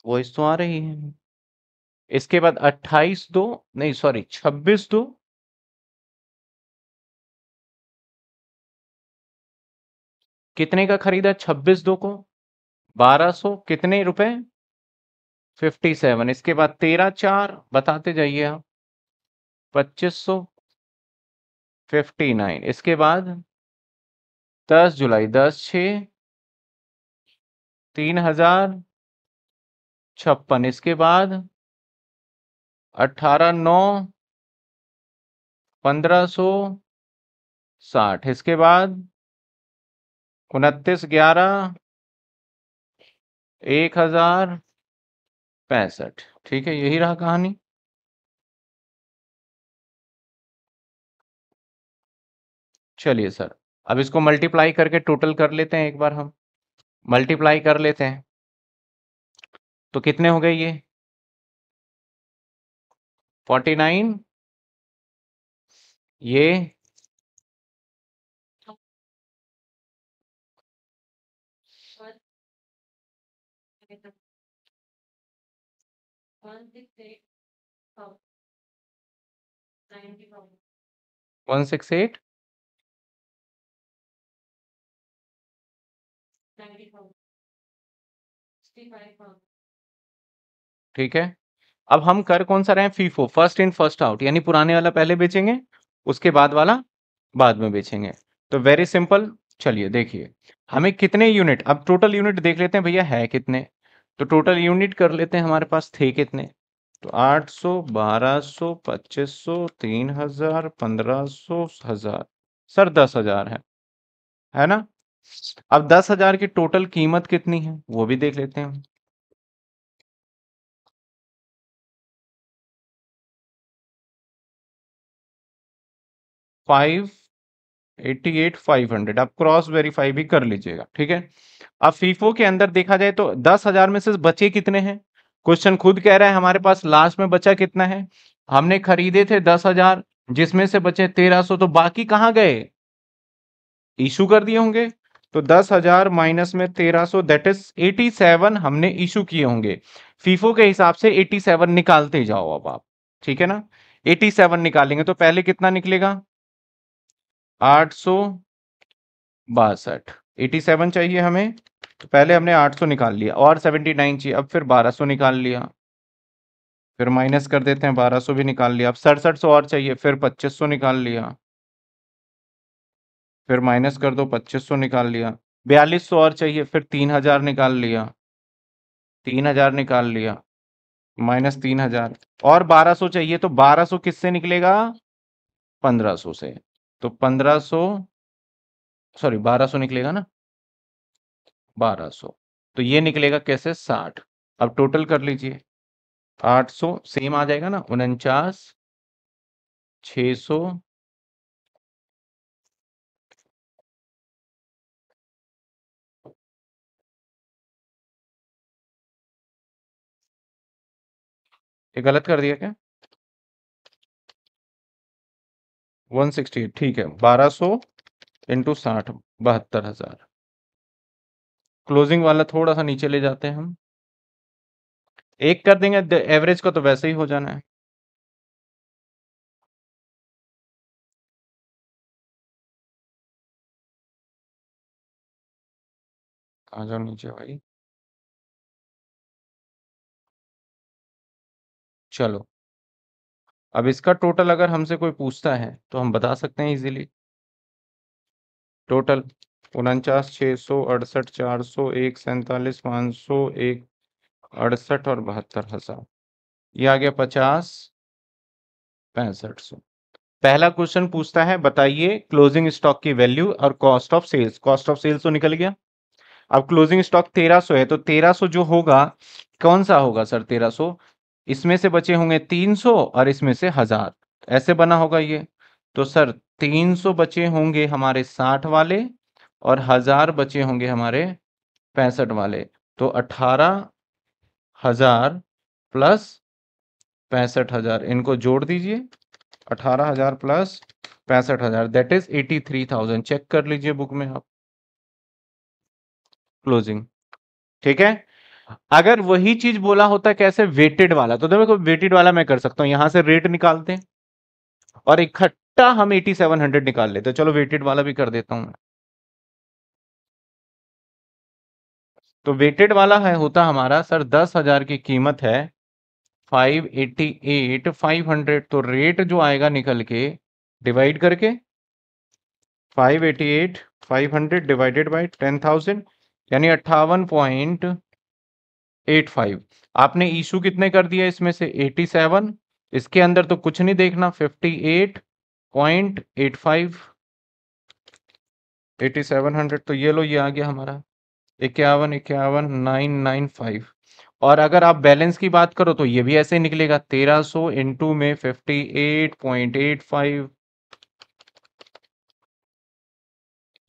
वॉइस तो आ रही है इसके बाद 28 दो नहीं सॉरी 26 दो कितने का खरीदा 26 दो को 1200 कितने रुपए फिफ्टी सेवन इसके बाद तेरह चार बताते जाइए आप पच्चीस सौ फिफ्टी नाइन इसके बाद दस जुलाई दस छ तीन हजार छप्पन इसके बाद अठारह नौ पंद्रह सौ साठ इसके बाद उनतीस ग्यारह एक हजार पैंसठ ठीक है यही रहा कहानी चलिए सर अब इसको मल्टीप्लाई करके टोटल कर लेते हैं एक बार हम मल्टीप्लाई कर लेते हैं तो कितने हो गए ये फोर्टी नाइन ये वन सिक्स एट ठीक है अब हम कर कौन सा रहे FIFO first in first out यानी पुराने वाला पहले बेचेंगे उसके बाद वाला बाद में बेचेंगे तो वेरी सिंपल चलिए देखिए हमें कितने यूनिट अब टोटल यूनिट देख लेते हैं भैया है कितने तो टोटल यूनिट कर लेते हैं हमारे पास थे कितने तो आठ सौ बारह सो पच्चीस सो तीन हजार पंद्रह सो हजार सर दस हजार है है ना अब दस हजार की टोटल कीमत कितनी है वो भी देख लेते हैं five eighty eight five hundred आप क्रॉस वेरीफाई भी कर लीजिएगा ठीक है अब फीफो के अंदर देखा जाए तो दस हजार में से बचे कितने हैं क्वेश्चन खुद कह रहा है हमारे पास लास्ट में बचा कितना है हमने खरीदे थे दस हजार जिसमें से बचे तेरह सो तो बाकी कहाँ गए इशू कर दिए होंगे तो दस हजार माइनस में तेरह सो दैट इज एटी सेवन हमने इशू किए होंगे फीफो के हिसाब से एटी सेवन निकालते जाओ अब आप ठीक है ना एटी सेवन निकालेंगे तो पहले कितना निकलेगा आठ सो बासठ एटी सेवन चाहिए हमें तो पहले हमने 800 निकाल लिया और 79 चाहिए अब फिर 1200 निकाल लिया फिर माइनस कर देते हैं 1200 भी निकाल लिया अब सड़सठ और चाहिए फिर 2500 निकाल लिया फिर माइनस कर दो 2500 निकाल लिया सौ और चाहिए फिर 3000 निकाल लिया 3000 निकाल लिया माइनस तीन हजार और बारह सौ चाहिए तो बारह सौ किससे निकलेगा पंद्रह से तो पंद्रह सॉरी बारह सौ निकलेगा ना बारह सौ तो ये निकलेगा कैसे साठ अब टोटल कर लीजिए आठ सौ सेम आ जाएगा ना उनचास छ सौ ये गलत कर दिया क्या 168 ठीक है 1200 सौ इंटू साठ बहत्तर हजार क्लोजिंग वाला थोड़ा सा नीचे ले जाते हैं हम एक कर देंगे एवरेज का तो वैसे ही हो जाना है आ जाओ नीचे भाई चलो अब इसका टोटल अगर हमसे कोई पूछता है तो हम बता सकते हैं इजीली टोटल उनचास छः सौ अड़सठ चार सौ एक सैंतालीस पाँच सौ एक अड़सठ और बहत्तर हजार ये आ गया पचास पैंसठ सौ पहला क्वेश्चन पूछता है बताइए क्लोजिंग स्टॉक की वैल्यू और cost of sales cost of sales तो निकल गया अब क्लोजिंग स्टॉक तेरह सौ है तो तेरह सौ जो होगा कौन सा होगा सर तेरह सौ इसमें से बचे होंगे तीन सौ और इसमें से हजार ऐसे बना होगा ये तो सर तीन सौ बचे होंगे हमारे साठ वाले और हजार बचे होंगे हमारे पैंसठ वाले तो अठारह हजार प्लस पैंसठ हजार इनको जोड़ दीजिए अठारह हजार प्लस पैंसठ हजार that is eighty three thousand check कर लीजिए बुक में आप क्लोजिंग ठीक है अगर वही चीज बोला होता कैसे वेटेड वाला तो देखो वेटेड वाला मैं कर सकता हूं यहां से रेट निकालते हैं और इकट्ठा हम एटी सेवन हंड्रेड निकाल लेते चलो वेटेड वाला भी कर देता हूं मैं तो वेटेड वाला है होता हमारा सर दस हजार की कीमत है five eighty eight five hundred तो रेट जो आएगा निकल के डिवाइड करके five eighty eight five hundred divided by ten thousand यानी अट्ठावन पॉइंट एट फाइव आपने इशू कितने कर दिया इसमें से एटी सेवन इसके अंदर तो कुछ नहीं देखना fifty eight point eight five eighty seven hundred तो ये लो ये आ गया हमारा इक्यावन इक्यावन नाइन नाइन फाइव और अगर आप बैलेंस की बात करो तो ये भी ऐसे ही निकलेगा तेरह इन इंटू में fifty eight point eight five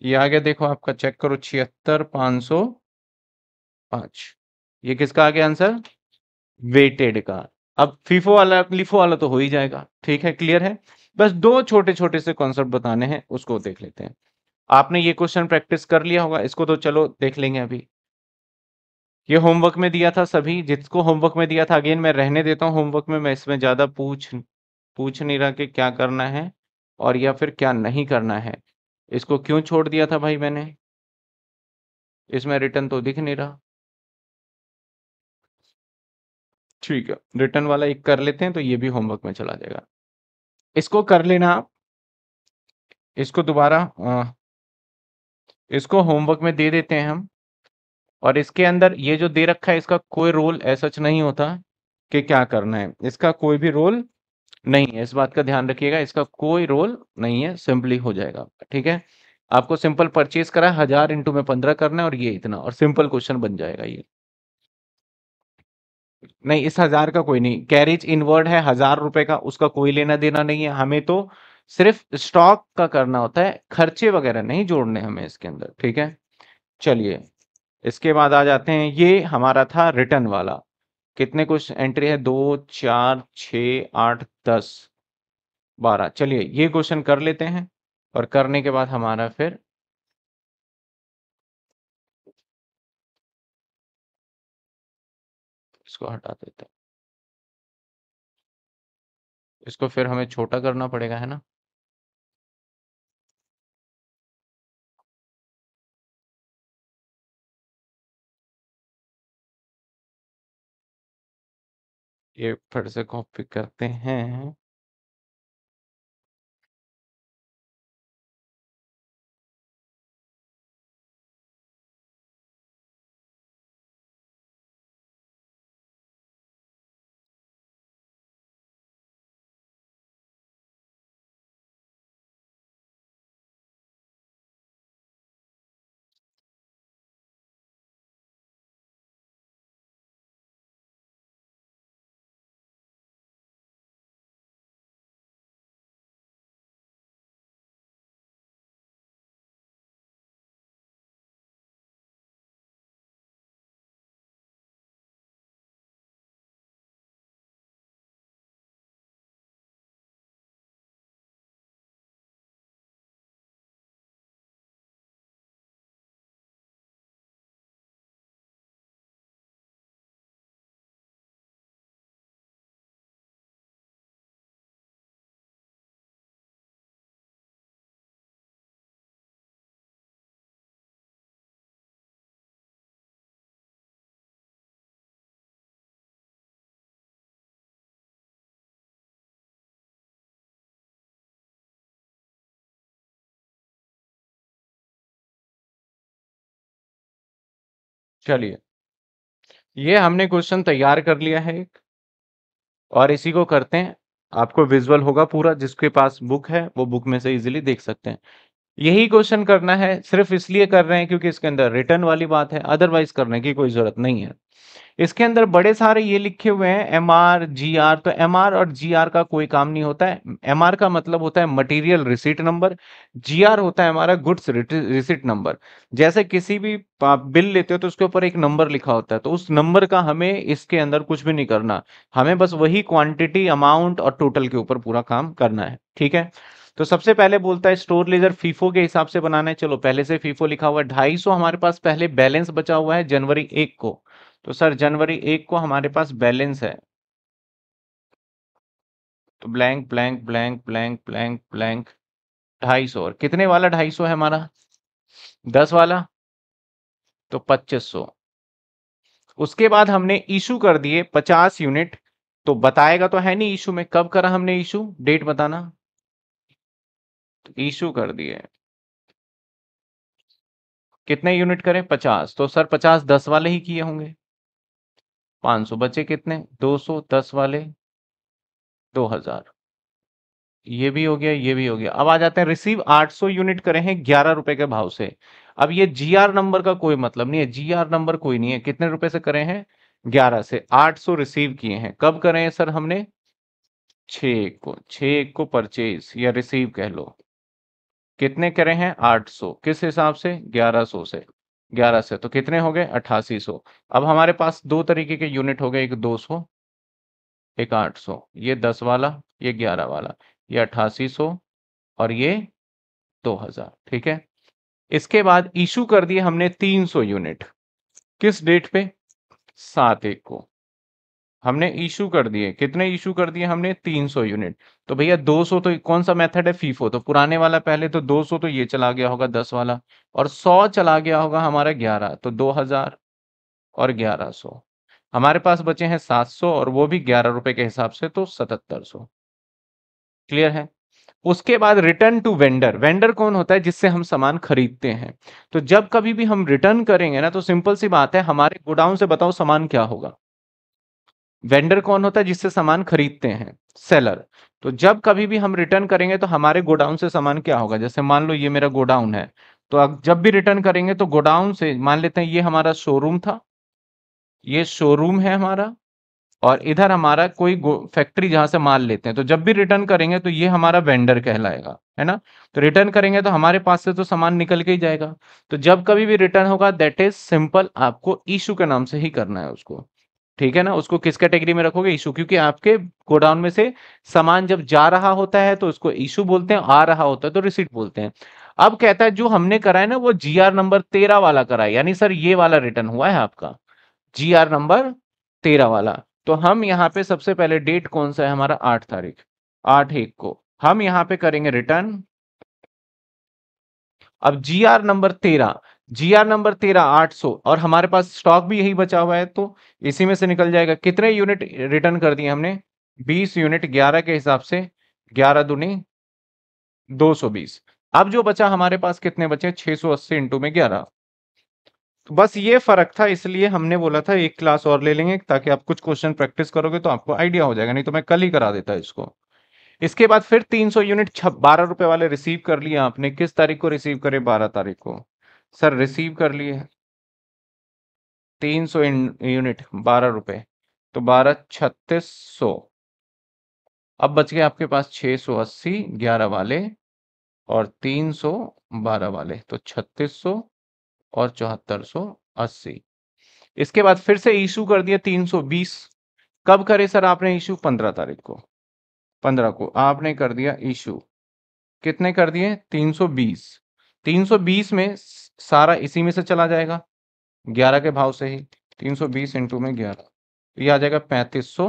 ये आ गया देखो आपका चेक करो छिहत्तर पांच सौ पांच ये किसका आ गया आंसर वेटेड का अब फीफो वाला लिफो वाला तो हो ही जाएगा ठीक है क्लियर है बस दो छोटे छोटे से कॉन्सेप्ट बताने हैं उसको देख लेते हैं आपने ये क्वेश्चन प्रैक्टिस कर लिया होगा इसको तो चलो देख लेंगे अभी ये होमवर्क में दिया था सभी जिसको होमवर्क में दिया था अगेन मैं रहने देता हूँ होमवर्क में मैं इसमें ज़्यादा पूछ पूछ नहीं रहा कि क्या करना है और या फिर क्या नहीं करना है इसको क्यों छोड़ दिया था भाई मैंने इसमें रिटर्न तो दिख नहीं रहा ठीक है रिटर्न वाला एक कर लेते हैं तो ये भी होमवर्क में चला जाएगा इसको कर लेना आप इसको दोबारा इसको होमवर्क में दे देते हैं हम और इसके अंदर ये जो दे रखा है इसका कोई रोल ऐसा नहीं होता कि क्या करना है इसका कोई भी रोल नहीं है इस बात का ध्यान रखिएगा इसका कोई रोल नहीं है सिंपली हो जाएगा ठीक है आपको सिंपल परचेज करा हजार इंटू में पंद्रह करना है और ये इतना और सिंपल क्वेश्चन बन जाएगा ये नहीं इस हजार का कोई नहीं कैरेज इनवर्ड है हजार रुपए का उसका कोई लेना देना नहीं है हमें तो सिर्फ स्टॉक का करना होता है खर्चे वगैरह नहीं जोड़ने हमें इसके अंदर ठीक है चलिए इसके बाद आ जाते हैं ये हमारा था रिटर्न वाला कितने कुछ एंट्री है दो चार छ आठ दस बारह चलिए ये क्वेश्चन कर लेते हैं और करने के बाद हमारा फिर इसको हटा देते हैं इसको फिर हमें छोटा करना पड़ेगा है ना ये फिर से कॉपी करते हैं चलिए ये हमने क्वेश्चन तैयार कर लिया है एक और इसी को करते हैं आपको विजुअल होगा पूरा जिसके पास बुक है वो बुक में से इजीली देख सकते हैं यही क्वेश्चन करना है सिर्फ इसलिए कर रहे हैं क्योंकि इसके अंदर रिटर्न वाली बात है अदरवाइज करने की कोई जरूरत नहीं है इसके अंदर बड़े सारे ये लिखे हुए हैं एम आर जी आर तो एम आर और जी आर का कोई काम नहीं होता है एम आर का मतलब होता है material receipt number G R होता है हमारा गुड्स रिसीट नंबर जैसे किसी भी बिल लेते हो तो उसके ऊपर एक नंबर लिखा होता है तो उस नंबर का हमें इसके अंदर कुछ भी नहीं करना हमें बस वही क्वांटिटी अमाउंट और टोटल के ऊपर पूरा काम करना है ठीक है तो सबसे पहले बोलता है स्टोर लेजर फीफो के हिसाब से बनाना है चलो पहले से फीफो लिखा हुआ है ढाई सौ हमारे पास पहले बैलेंस बचा हुआ है जनवरी एक को तो सर जनवरी एक को हमारे पास बैलेंस है तो blank blank blank blank blank blank ढाई सौ और कितने वाला ढाई सौ है हमारा दस वाला तो पच्चीस सौ उसके बाद हमने इशू कर दिए पचास यूनिट तो बताएगा तो है नहीं इशू में कब करा हमने इशू डेट बताना इशू कर दिए कितने यूनिट करें पचास तो सर पचास दस वाले ही किए होंगे पांच सौ बचे कितने दो सौ दस वाले दो हजार ये भी हो गया ये भी हो गया अब आ जाते हैं रिसीव आठ सौ यूनिट करें हैं ग्यारह रुपए के भाव से अब ये जीआर नंबर का कोई मतलब नहीं है जीआर नंबर कोई नहीं है कितने रुपए से करे हैं ग्यारह से आठ सौ रिसीव किए हैं कब करें सर हमने छ को छ को परचेज या रिसीव कह लो कितने करे हैं 800 किस हिसाब से 1100 से 11 से तो कितने हो गए 8800 अब हमारे पास दो तरीके के यूनिट हो गए एक 200 एक 800 ये 10 वाला ये 11 वाला ये 8800 और ये 2000 ठीक है इसके बाद इशू कर दिए हमने 300 यूनिट किस डेट पे सात एक को हमने इशू कर दिए कितने इशू कर दिए हमने 300 यूनिट तो भैया 200 तो कौन सा मेथड है फीफो तो पुराने वाला पहले तो 200 तो ये चला गया होगा 10 वाला और 100 चला गया होगा हमारा 11 तो 2000 और 1100 हमारे पास बचे हैं 700 और वो भी ग्यारह रुपए के हिसाब से तो 7700 क्लियर है उसके बाद रिटर्न टू वेंडर वेंडर कौन होता है जिससे हम सामान खरीदते हैं तो जब कभी भी हम रिटर्न करेंगे ना तो सिंपल सी बात है हमारे गोडाउन से बताओ सामान क्या होगा वेंडर कौन होता है जिससे सामान खरीदते हैं सेलर तो जब कभी भी हम रिटर्न करेंगे तो हमारे गोडाउन से सामान क्या होगा जैसे मान लो ये मेरा गोडाउन है तो जब भी रिटर्न करेंगे तो गोडाउन से मान लेते हैं ये हमारा शोरूम था ये शोरूम है हमारा और इधर हमारा कोई फैक्ट्री जहां से माल लेते हैं तो जब भी रिटर्न करेंगे तो ये हमारा वेंडर कहलाएगा है ना तो रिटर्न करेंगे तो हमारे पास से तो सामान निकल के ही जाएगा तो जब कभी भी रिटर्न होगा दैट इज सिंपल आपको इशू के नाम से ही करना है उसको ठीक है ना उसको किस कैटेगरी में रखोगे इशू क्योंकि आपके गोडाउन में से सामान जब जा रहा होता है तो उसको इशू बोलते हैं आ रहा होता है तो रिसीट बोलते हैं अब कहता है जो हमने करा है ना वो जी नंबर तेरह वाला करा यानी सर ये वाला रिटर्न हुआ है आपका जी नंबर तेरह वाला तो हम यहाँ पे सबसे पहले डेट कौन सा है हमारा आठ तारीख आठ एक को हम यहाँ पे करेंगे रिटर्न अब जी नंबर तेरह जीआर नंबर तेरह आठ सौ और हमारे पास स्टॉक भी यही बचा हुआ है तो इसी में से निकल जाएगा कितने यूनिट रिटर्न कर दिए हमने बीस यूनिट ग्यारह के हिसाब से ग्यारह दुनी दो सौ बीस अब जो बचा हमारे पास कितने बचे छह सौ अस्सी इंटू में ग्यारह तो बस ये फर्क था इसलिए हमने बोला था एक क्लास और ले लेंगे ताकि आप कुछ क्वेश्चन प्रैक्टिस करोगे तो आपको आइडिया हो जाएगा नहीं तो मैं कल ही करा देता इसको इसके बाद फिर 300 यूनिट बारह रुपए वाले रिसीव कर लिए आपने किस तारीख को रिसीव करे बारह तारीख को सर रिसीव कर लिए तीन सौ यूनिट बारह रुपये तो बारह छत्तीस सौ अब बच गए आपके पास छः सौ अस्सी ग्यारह वाले और तीन सौ बारह वाले तो छत्तीस सौ और चौहत्तर सौ अस्सी इसके बाद फिर से इशू कर दिया तीन सौ बीस कब करे सर आपने इशू पंद्रह तारीख को पंद्रह को आपने कर दिया इशू कितने कर दिए तीन सौ बीस तीन सौ बीस में सारा इसी में से चला जाएगा ग्यारह के भाव से ही तीन सौ बीस इंटू में ग्यारह तो ये आ जाएगा पैंतीस सौ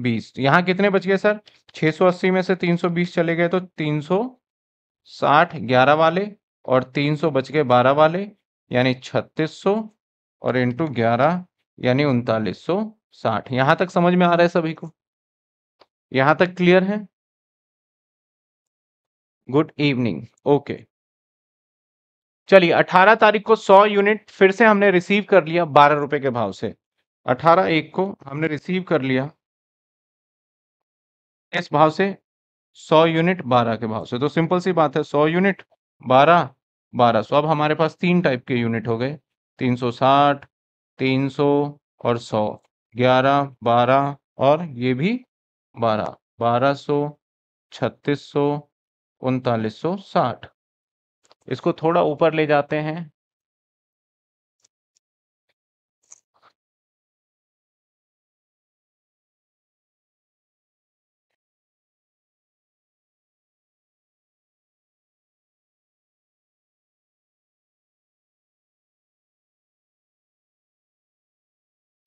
बीस यहाँ कितने बच गए सर छः सौ अस्सी में से तीन सौ बीस चले गए तो तीन सौ साठ ग्यारह वाले और तीन सौ बच गए बारह वाले यानी छत्तीस सौ और इंटू ग्यारह यानी उनतालीस सौ साठ यहाँ तक समझ में आ रहा है सभी को यहाँ तक क्लियर है गुड इवनिंग ओके चलिए 18 तारीख को 100 यूनिट फिर से हमने रिसीव कर लिया बारह रुपए के भाव से 18 एक को हमने रिसीव कर लिया इस भाव से 100 यूनिट 12 के भाव से तो सिंपल सी बात है 100 यूनिट 12 12 सौ अब हमारे पास तीन टाइप के यूनिट हो गए 360 300 और 100 11 12 और ये भी 12 बारह सौ छत्तीस सौ उनतालीस सौ साठ इसको थोड़ा ऊपर ले जाते हैं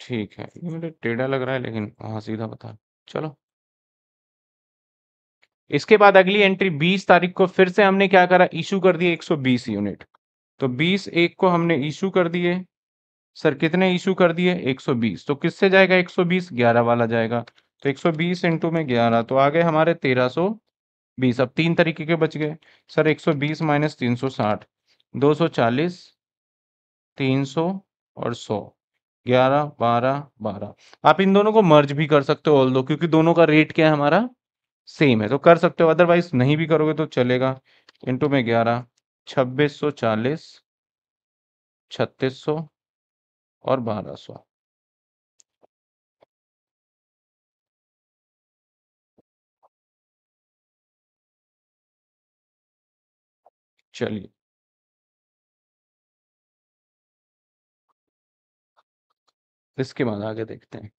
ठीक है ये मुझे टेढ़ा लग रहा है लेकिन हाँ सीधा बता चलो इसके बाद अगली एंट्री 20 तारीख को फिर से हमने क्या करा इशू कर दिए 120 यूनिट तो 20 एक को हमने इशू कर दिए सर कितने इशू कर दिए 120 तो किससे जाएगा 120 11 वाला जाएगा तो 120 इंटू में ग्यारह तो आ गए हमारे 1320 अब तीन तरीके के बच गए सर 120 माइनस तीन 360 240 सौ और 100 ग्यारह बारह बारह आप इन दोनों को मर्ज भी कर सकते हो ऑल दो क्योंकि दोनों का रेट क्या है हमारा सेम है तो कर सकते हो अदरवाइज नहीं भी करोगे तो चलेगा इंटू में ग्यारह छब्बीस सौ चालीस छत्तीस सौ और बारह सौ चलिए इसके बाद आगे देखते हैं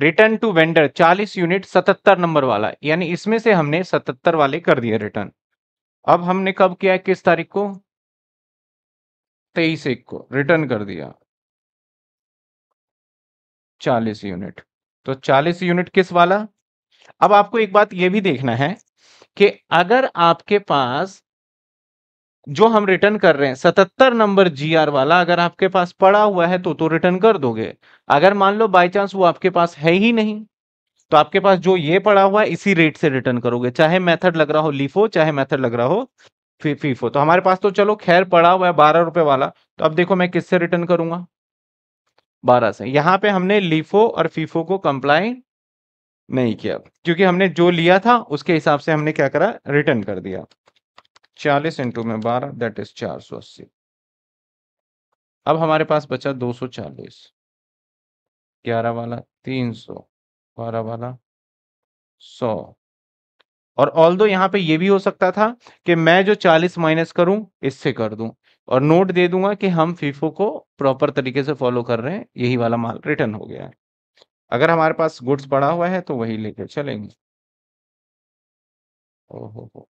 return to vendor 40 unit 77 number वाला यानी इसमें से हमने 77 वाले कर दिए रिटर्न अब हमने कब किया है किस तारीख को तेईस एक को रिटर्न कर दिया 40 यूनिट तो 40 यूनिट किस वाला अब आपको एक बात यह भी देखना है कि अगर आपके पास जो हम रिटर्न कर रहे हैं सतहत्तर नंबर जी आर वाला अगर आपके पास पड़ा हुआ है तो तो रिटर्न कर दोगे अगर मान लो बाई चांस वो आपके पास है ही नहीं तो आपके पास जो ये पड़ा हुआ है इसी रेट से रिटर्न करोगे चाहे मेथड लग रहा हो लीफो चाहे मेथड लग रहा हो फीफो तो हमारे पास तो चलो खैर पड़ा हुआ है बारह रुपए वाला तो अब देखो मैं किससे रिटर्न करूंगा बारह से यहाँ पे हमने लीफो और फीफो को कंप्लाई नहीं किया क्योंकि हमने जो लिया था उसके हिसाब से हमने क्या करा रिटर्न कर दिया चालीस इंटू में बारह दैट इज चार सौ अस्सी अब हमारे पास बचा दो सौ चालीस ग्यारह वाला तीन सौ बारह वाला सौ और ऑल दो यहाँ पे ये भी हो सकता था कि मैं जो चालीस माइनस करूं इससे कर दूं और नोट दे दूंगा कि हम फीफो को प्रॉपर तरीके से फॉलो कर रहे हैं यही वाला माल रिटर्न हो गया है अगर हमारे पास गुड्स पड़ा हुआ है तो वही लेके चलेंगे ओहो हो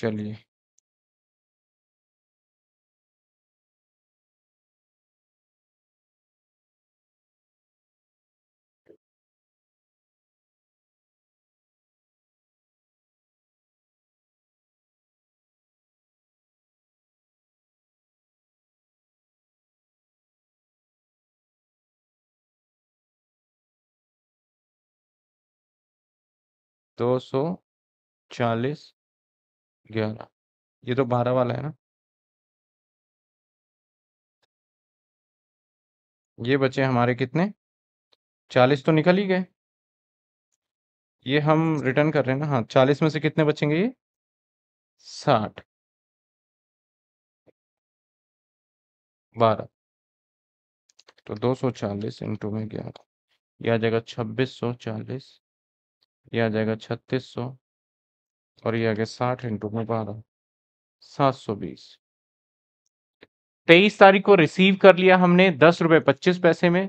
चलिए दो सौ चालीस ग्यारह ये तो बारह वाला है ना ये बचे हमारे कितने चालीस तो निकल ही गए ये हम रिटर्न कर रहे हैं ना हाँ चालीस में से कितने बचेंगे ये साठ बारह तो दो सौ चालीस इंटू में ग्यारह यह आ जाएगा छब्बीस सौ चालीस यह आ जाएगा छत्तीस सौ और ये आ गया साठ इंटू में बारह सात सौ बीस तेईस तारीख को रिसीव कर लिया हमने दस रुपए पच्चीस पैसे में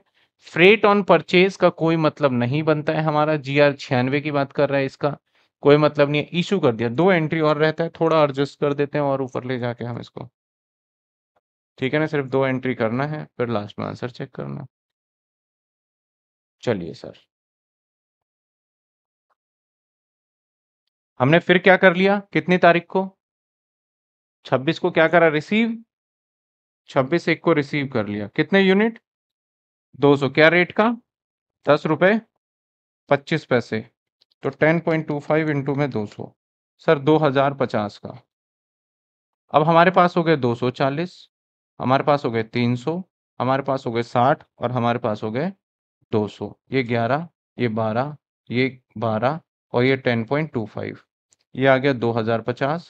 फ्रेट ऑन परचेज का कोई मतलब नहीं बनता है हमारा जी आर छियानवे की बात कर रहा है इसका कोई मतलब नहीं है इशू कर दिया दो एंट्री और रहता है थोड़ा एडजस्ट कर देते हैं और ऊपर ले जाके हम इसको ठीक है ना सिर्फ दो एंट्री करना है फिर लास्ट में आंसर चेक करना चलिए सर हमने फिर क्या कर लिया कितनी तारीख को 26 को क्या करा रिसीव 26 एक को रिसीव कर लिया कितने यूनिट 200 क्या रेट का दस रुपये पच्चीस पैसे तो 10.25 पॉइंट टू फाइव इंटू में दो सौ सर दो हजार पचास का अब हमारे पास हो गए दो सौ चालीस हमारे पास हो गए तीन सौ हमारे पास हो गए साठ और हमारे पास हो गए दो सौ ये ग्यारह ये बारह ये बारह और ये टेन पॉइंट टू फाइव ये आ गया 2050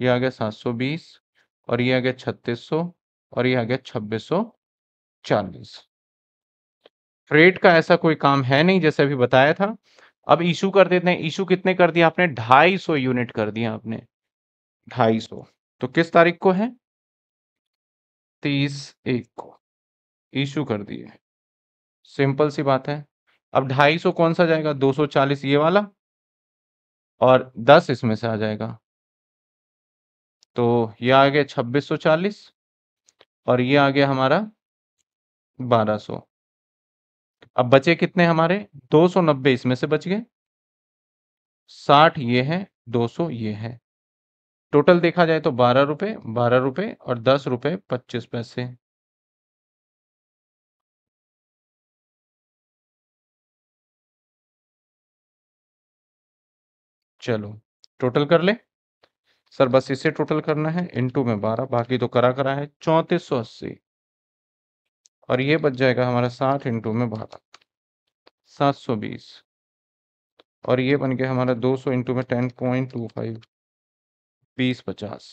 ये आ गया 720 और ये आ गया 3600 और ये आ गया 2640 फ्रेट का ऐसा कोई काम है नहीं जैसे अभी बताया था अब इशू कर देते हैं इशू कितने कर दिया आपने 250 यूनिट कर दिया आपने 250 तो किस तारीख को है 30 एक को इशू कर दिए सिंपल सी बात है अब 250 कौन सा जाएगा 240 ये वाला और 10 इसमें से आ जाएगा तो ये आ गया 2640 और ये आ गया हमारा 1200 अब बचे कितने हमारे 290 इसमें से बच गए 60 ये है 200 ये है टोटल देखा जाए तो बारह रुपये बारह रुपये और दस रुपये पच्चीस पैसे चलो टोटल कर ले सर बस इसे टोटल करना है इनटू में बारह बाकी तो करा करा है चौंतीस सौ अस्सी और ये बच जाएगा हमारा साठ इंटू में बारह सात सौ बीस और ये बन गया हमारा दो सौ इंटू में टेन पॉइंट टू फाइव बीस पचास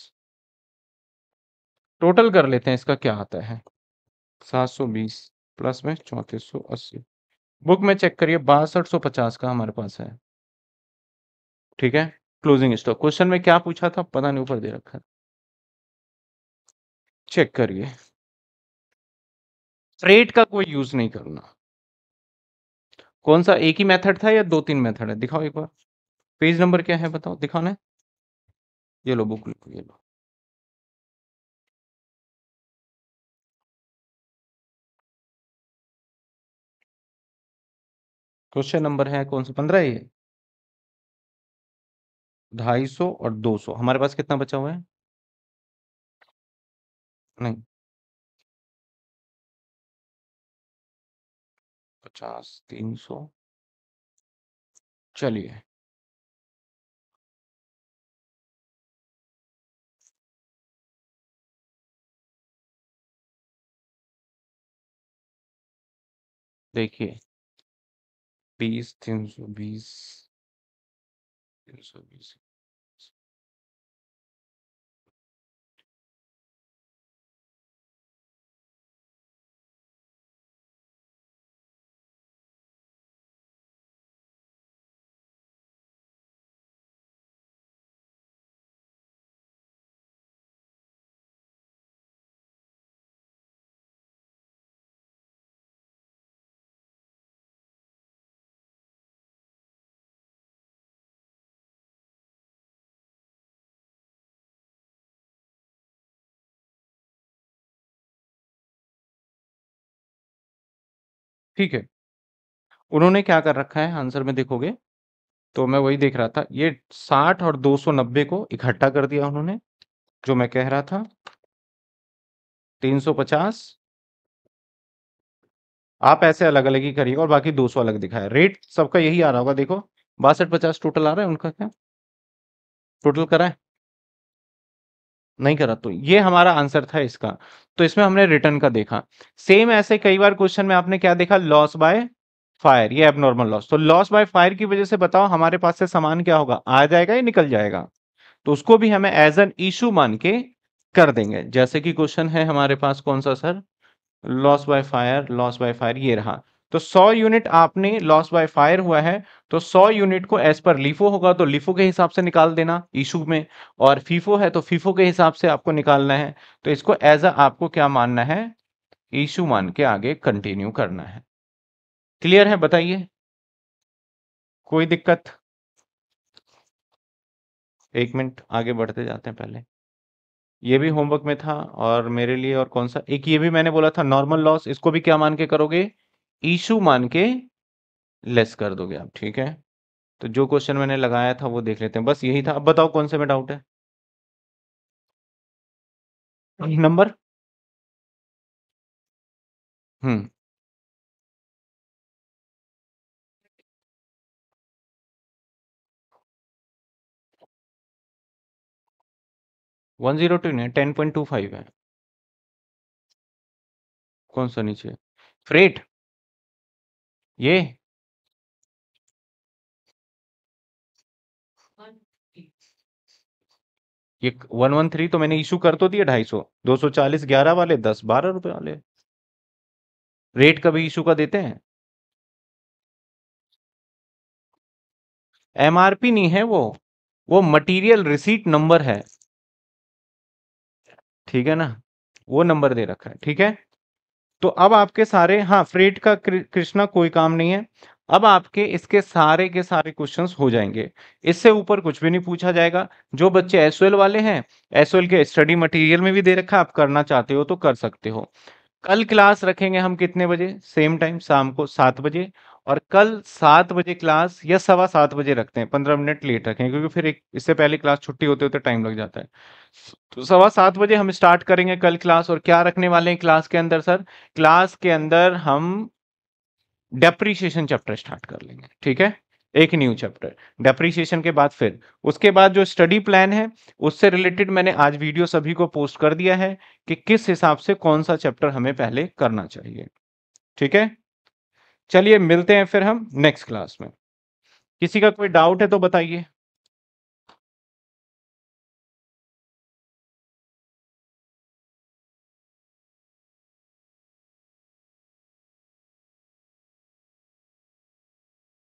टोटल कर लेते हैं इसका क्या आता है सात सौ बीस प्लस में चौंतीस सौ अस्सी बुक में चेक करिए बासठ सौ पचास का हमारे पास है ठीक है क्लोजिंग स्टॉक क्वेश्चन में क्या पूछा था पता नहीं ऊपर दे रखा चेक करिए ट्रेड का कोई यूज नहीं करना कौन सा एक ही मेथड था या दो तीन मेथड है दिखाओ एक बार पेज नंबर क्या है बताओ दिखाओ है ये लो बुक ये लो क्वेश्चन नंबर है कौन सा पंद्रह ही है ढाई सौ और दो सौ हमारे पास कितना बचा हुआ है नहीं पचास तीन सौ चलिए देखिए बीस तीन सौ बीस तीन सौ बीस ठीक है। उन्होंने क्या कर रखा है आंसर में देखोगे, तो मैं वही देख रहा था। ये 60 और 290 को इकट्ठा कर दिया उन्होंने, जो मैं कह रहा था। 350 आप ऐसे अलग-अलग ही करिएगा और बाकी 200 अलग दिखाया। रेट सबका यही आ रहा होगा देखो, बासठ पचास टोटल आ रहा है उनका क्या? टोटल करा है? नहीं करा तो ये हमारा आंसर था इसका तो इसमें हमने रिटर्न का देखा सेम ऐसे कई बार क्वेश्चन में आपने क्या देखा लॉस बाय फायर ये एबनॉर्मल लॉस तो लॉस बाय फायर की वजह से बताओ हमारे पास से सामान क्या होगा आ जाएगा या निकल जाएगा तो उसको भी हमें एज एन इशू मान के कर देंगे जैसे कि क्वेश्चन है हमारे पास कौन सा sir loss by fire loss by fire ये रहा तो 100 यूनिट आपने लॉस बाय फायर हुआ है तो 100 यूनिट को एज पर लिफो होगा तो लिफो के हिसाब से निकाल देना इशू में और फीफो है तो फीफो के हिसाब से आपको निकालना है तो इसको एज अ आपको क्या मानना है इशू मान के आगे कंटिन्यू करना है क्लियर है बताइए कोई दिक्कत एक मिनट आगे बढ़ते जाते हैं पहले ये भी होमवर्क में था और मेरे लिए और कौन सा एक ये भी मैंने बोला था नॉर्मल लॉस इसको भी क्या मान के करोगे ईशू मान के लेस कर दोगे आप ठीक है तो जो क्वेश्चन मैंने लगाया था वो देख लेते हैं बस यही था अब बताओ कौन से में डाउट है number hmm one zero two नहीं टेन पॉइंट टू फाइव है कौन सा नीचे फ्रेट ये ये वन वन थ्री तो मैंने इशू कर तो दिया ढाई सौ दो सौ चालीस ग्यारह वाले दस बारह रुपए वाले रेट कभी इशू का देते हैं एमआरपी नहीं है वो वो मटेरियल रिसीट नंबर है ठीक है ना वो नंबर दे रखा है ठीक है तो अब आपके सारे हाँ फ्रेट का कृष्णा कोई काम नहीं है अब आपके इसके सारे के सारे क्वेश्चंस हो जाएंगे इससे ऊपर कुछ भी नहीं पूछा जाएगा जो बच्चे एस वाले हैं एस के स्टडी मटेरियल में भी दे रखा है आप करना चाहते हो तो कर सकते हो कल क्लास रखेंगे हम कितने बजे सेम टाइम शाम को सात बजे और कल सात बजे क्लास या सवा सात बजे रखते हैं पंद्रह मिनट लेट रखें क्योंकि फिर एक इससे पहले क्लास छुट्टी होते होते टाइम लग जाता है तो सवा सात बजे हम स्टार्ट करेंगे कल क्लास और क्या रखने वाले हैं क्लास के अंदर सर क्लास के अंदर हम डेप्रीशिएशन चैप्टर स्टार्ट कर लेंगे ठीक है एक न्यू चैप्टर डेप्रीशिएशन के बाद फिर उसके बाद जो स्टडी प्लान है उससे रिलेटेड मैंने आज वीडियो सभी को पोस्ट कर दिया है कि किस हिसाब से कौन सा चैप्टर हमें पहले करना चाहिए ठीक है चलिए मिलते हैं फिर हम नेक्स्ट क्लास में किसी का कोई डाउट है तो बताइए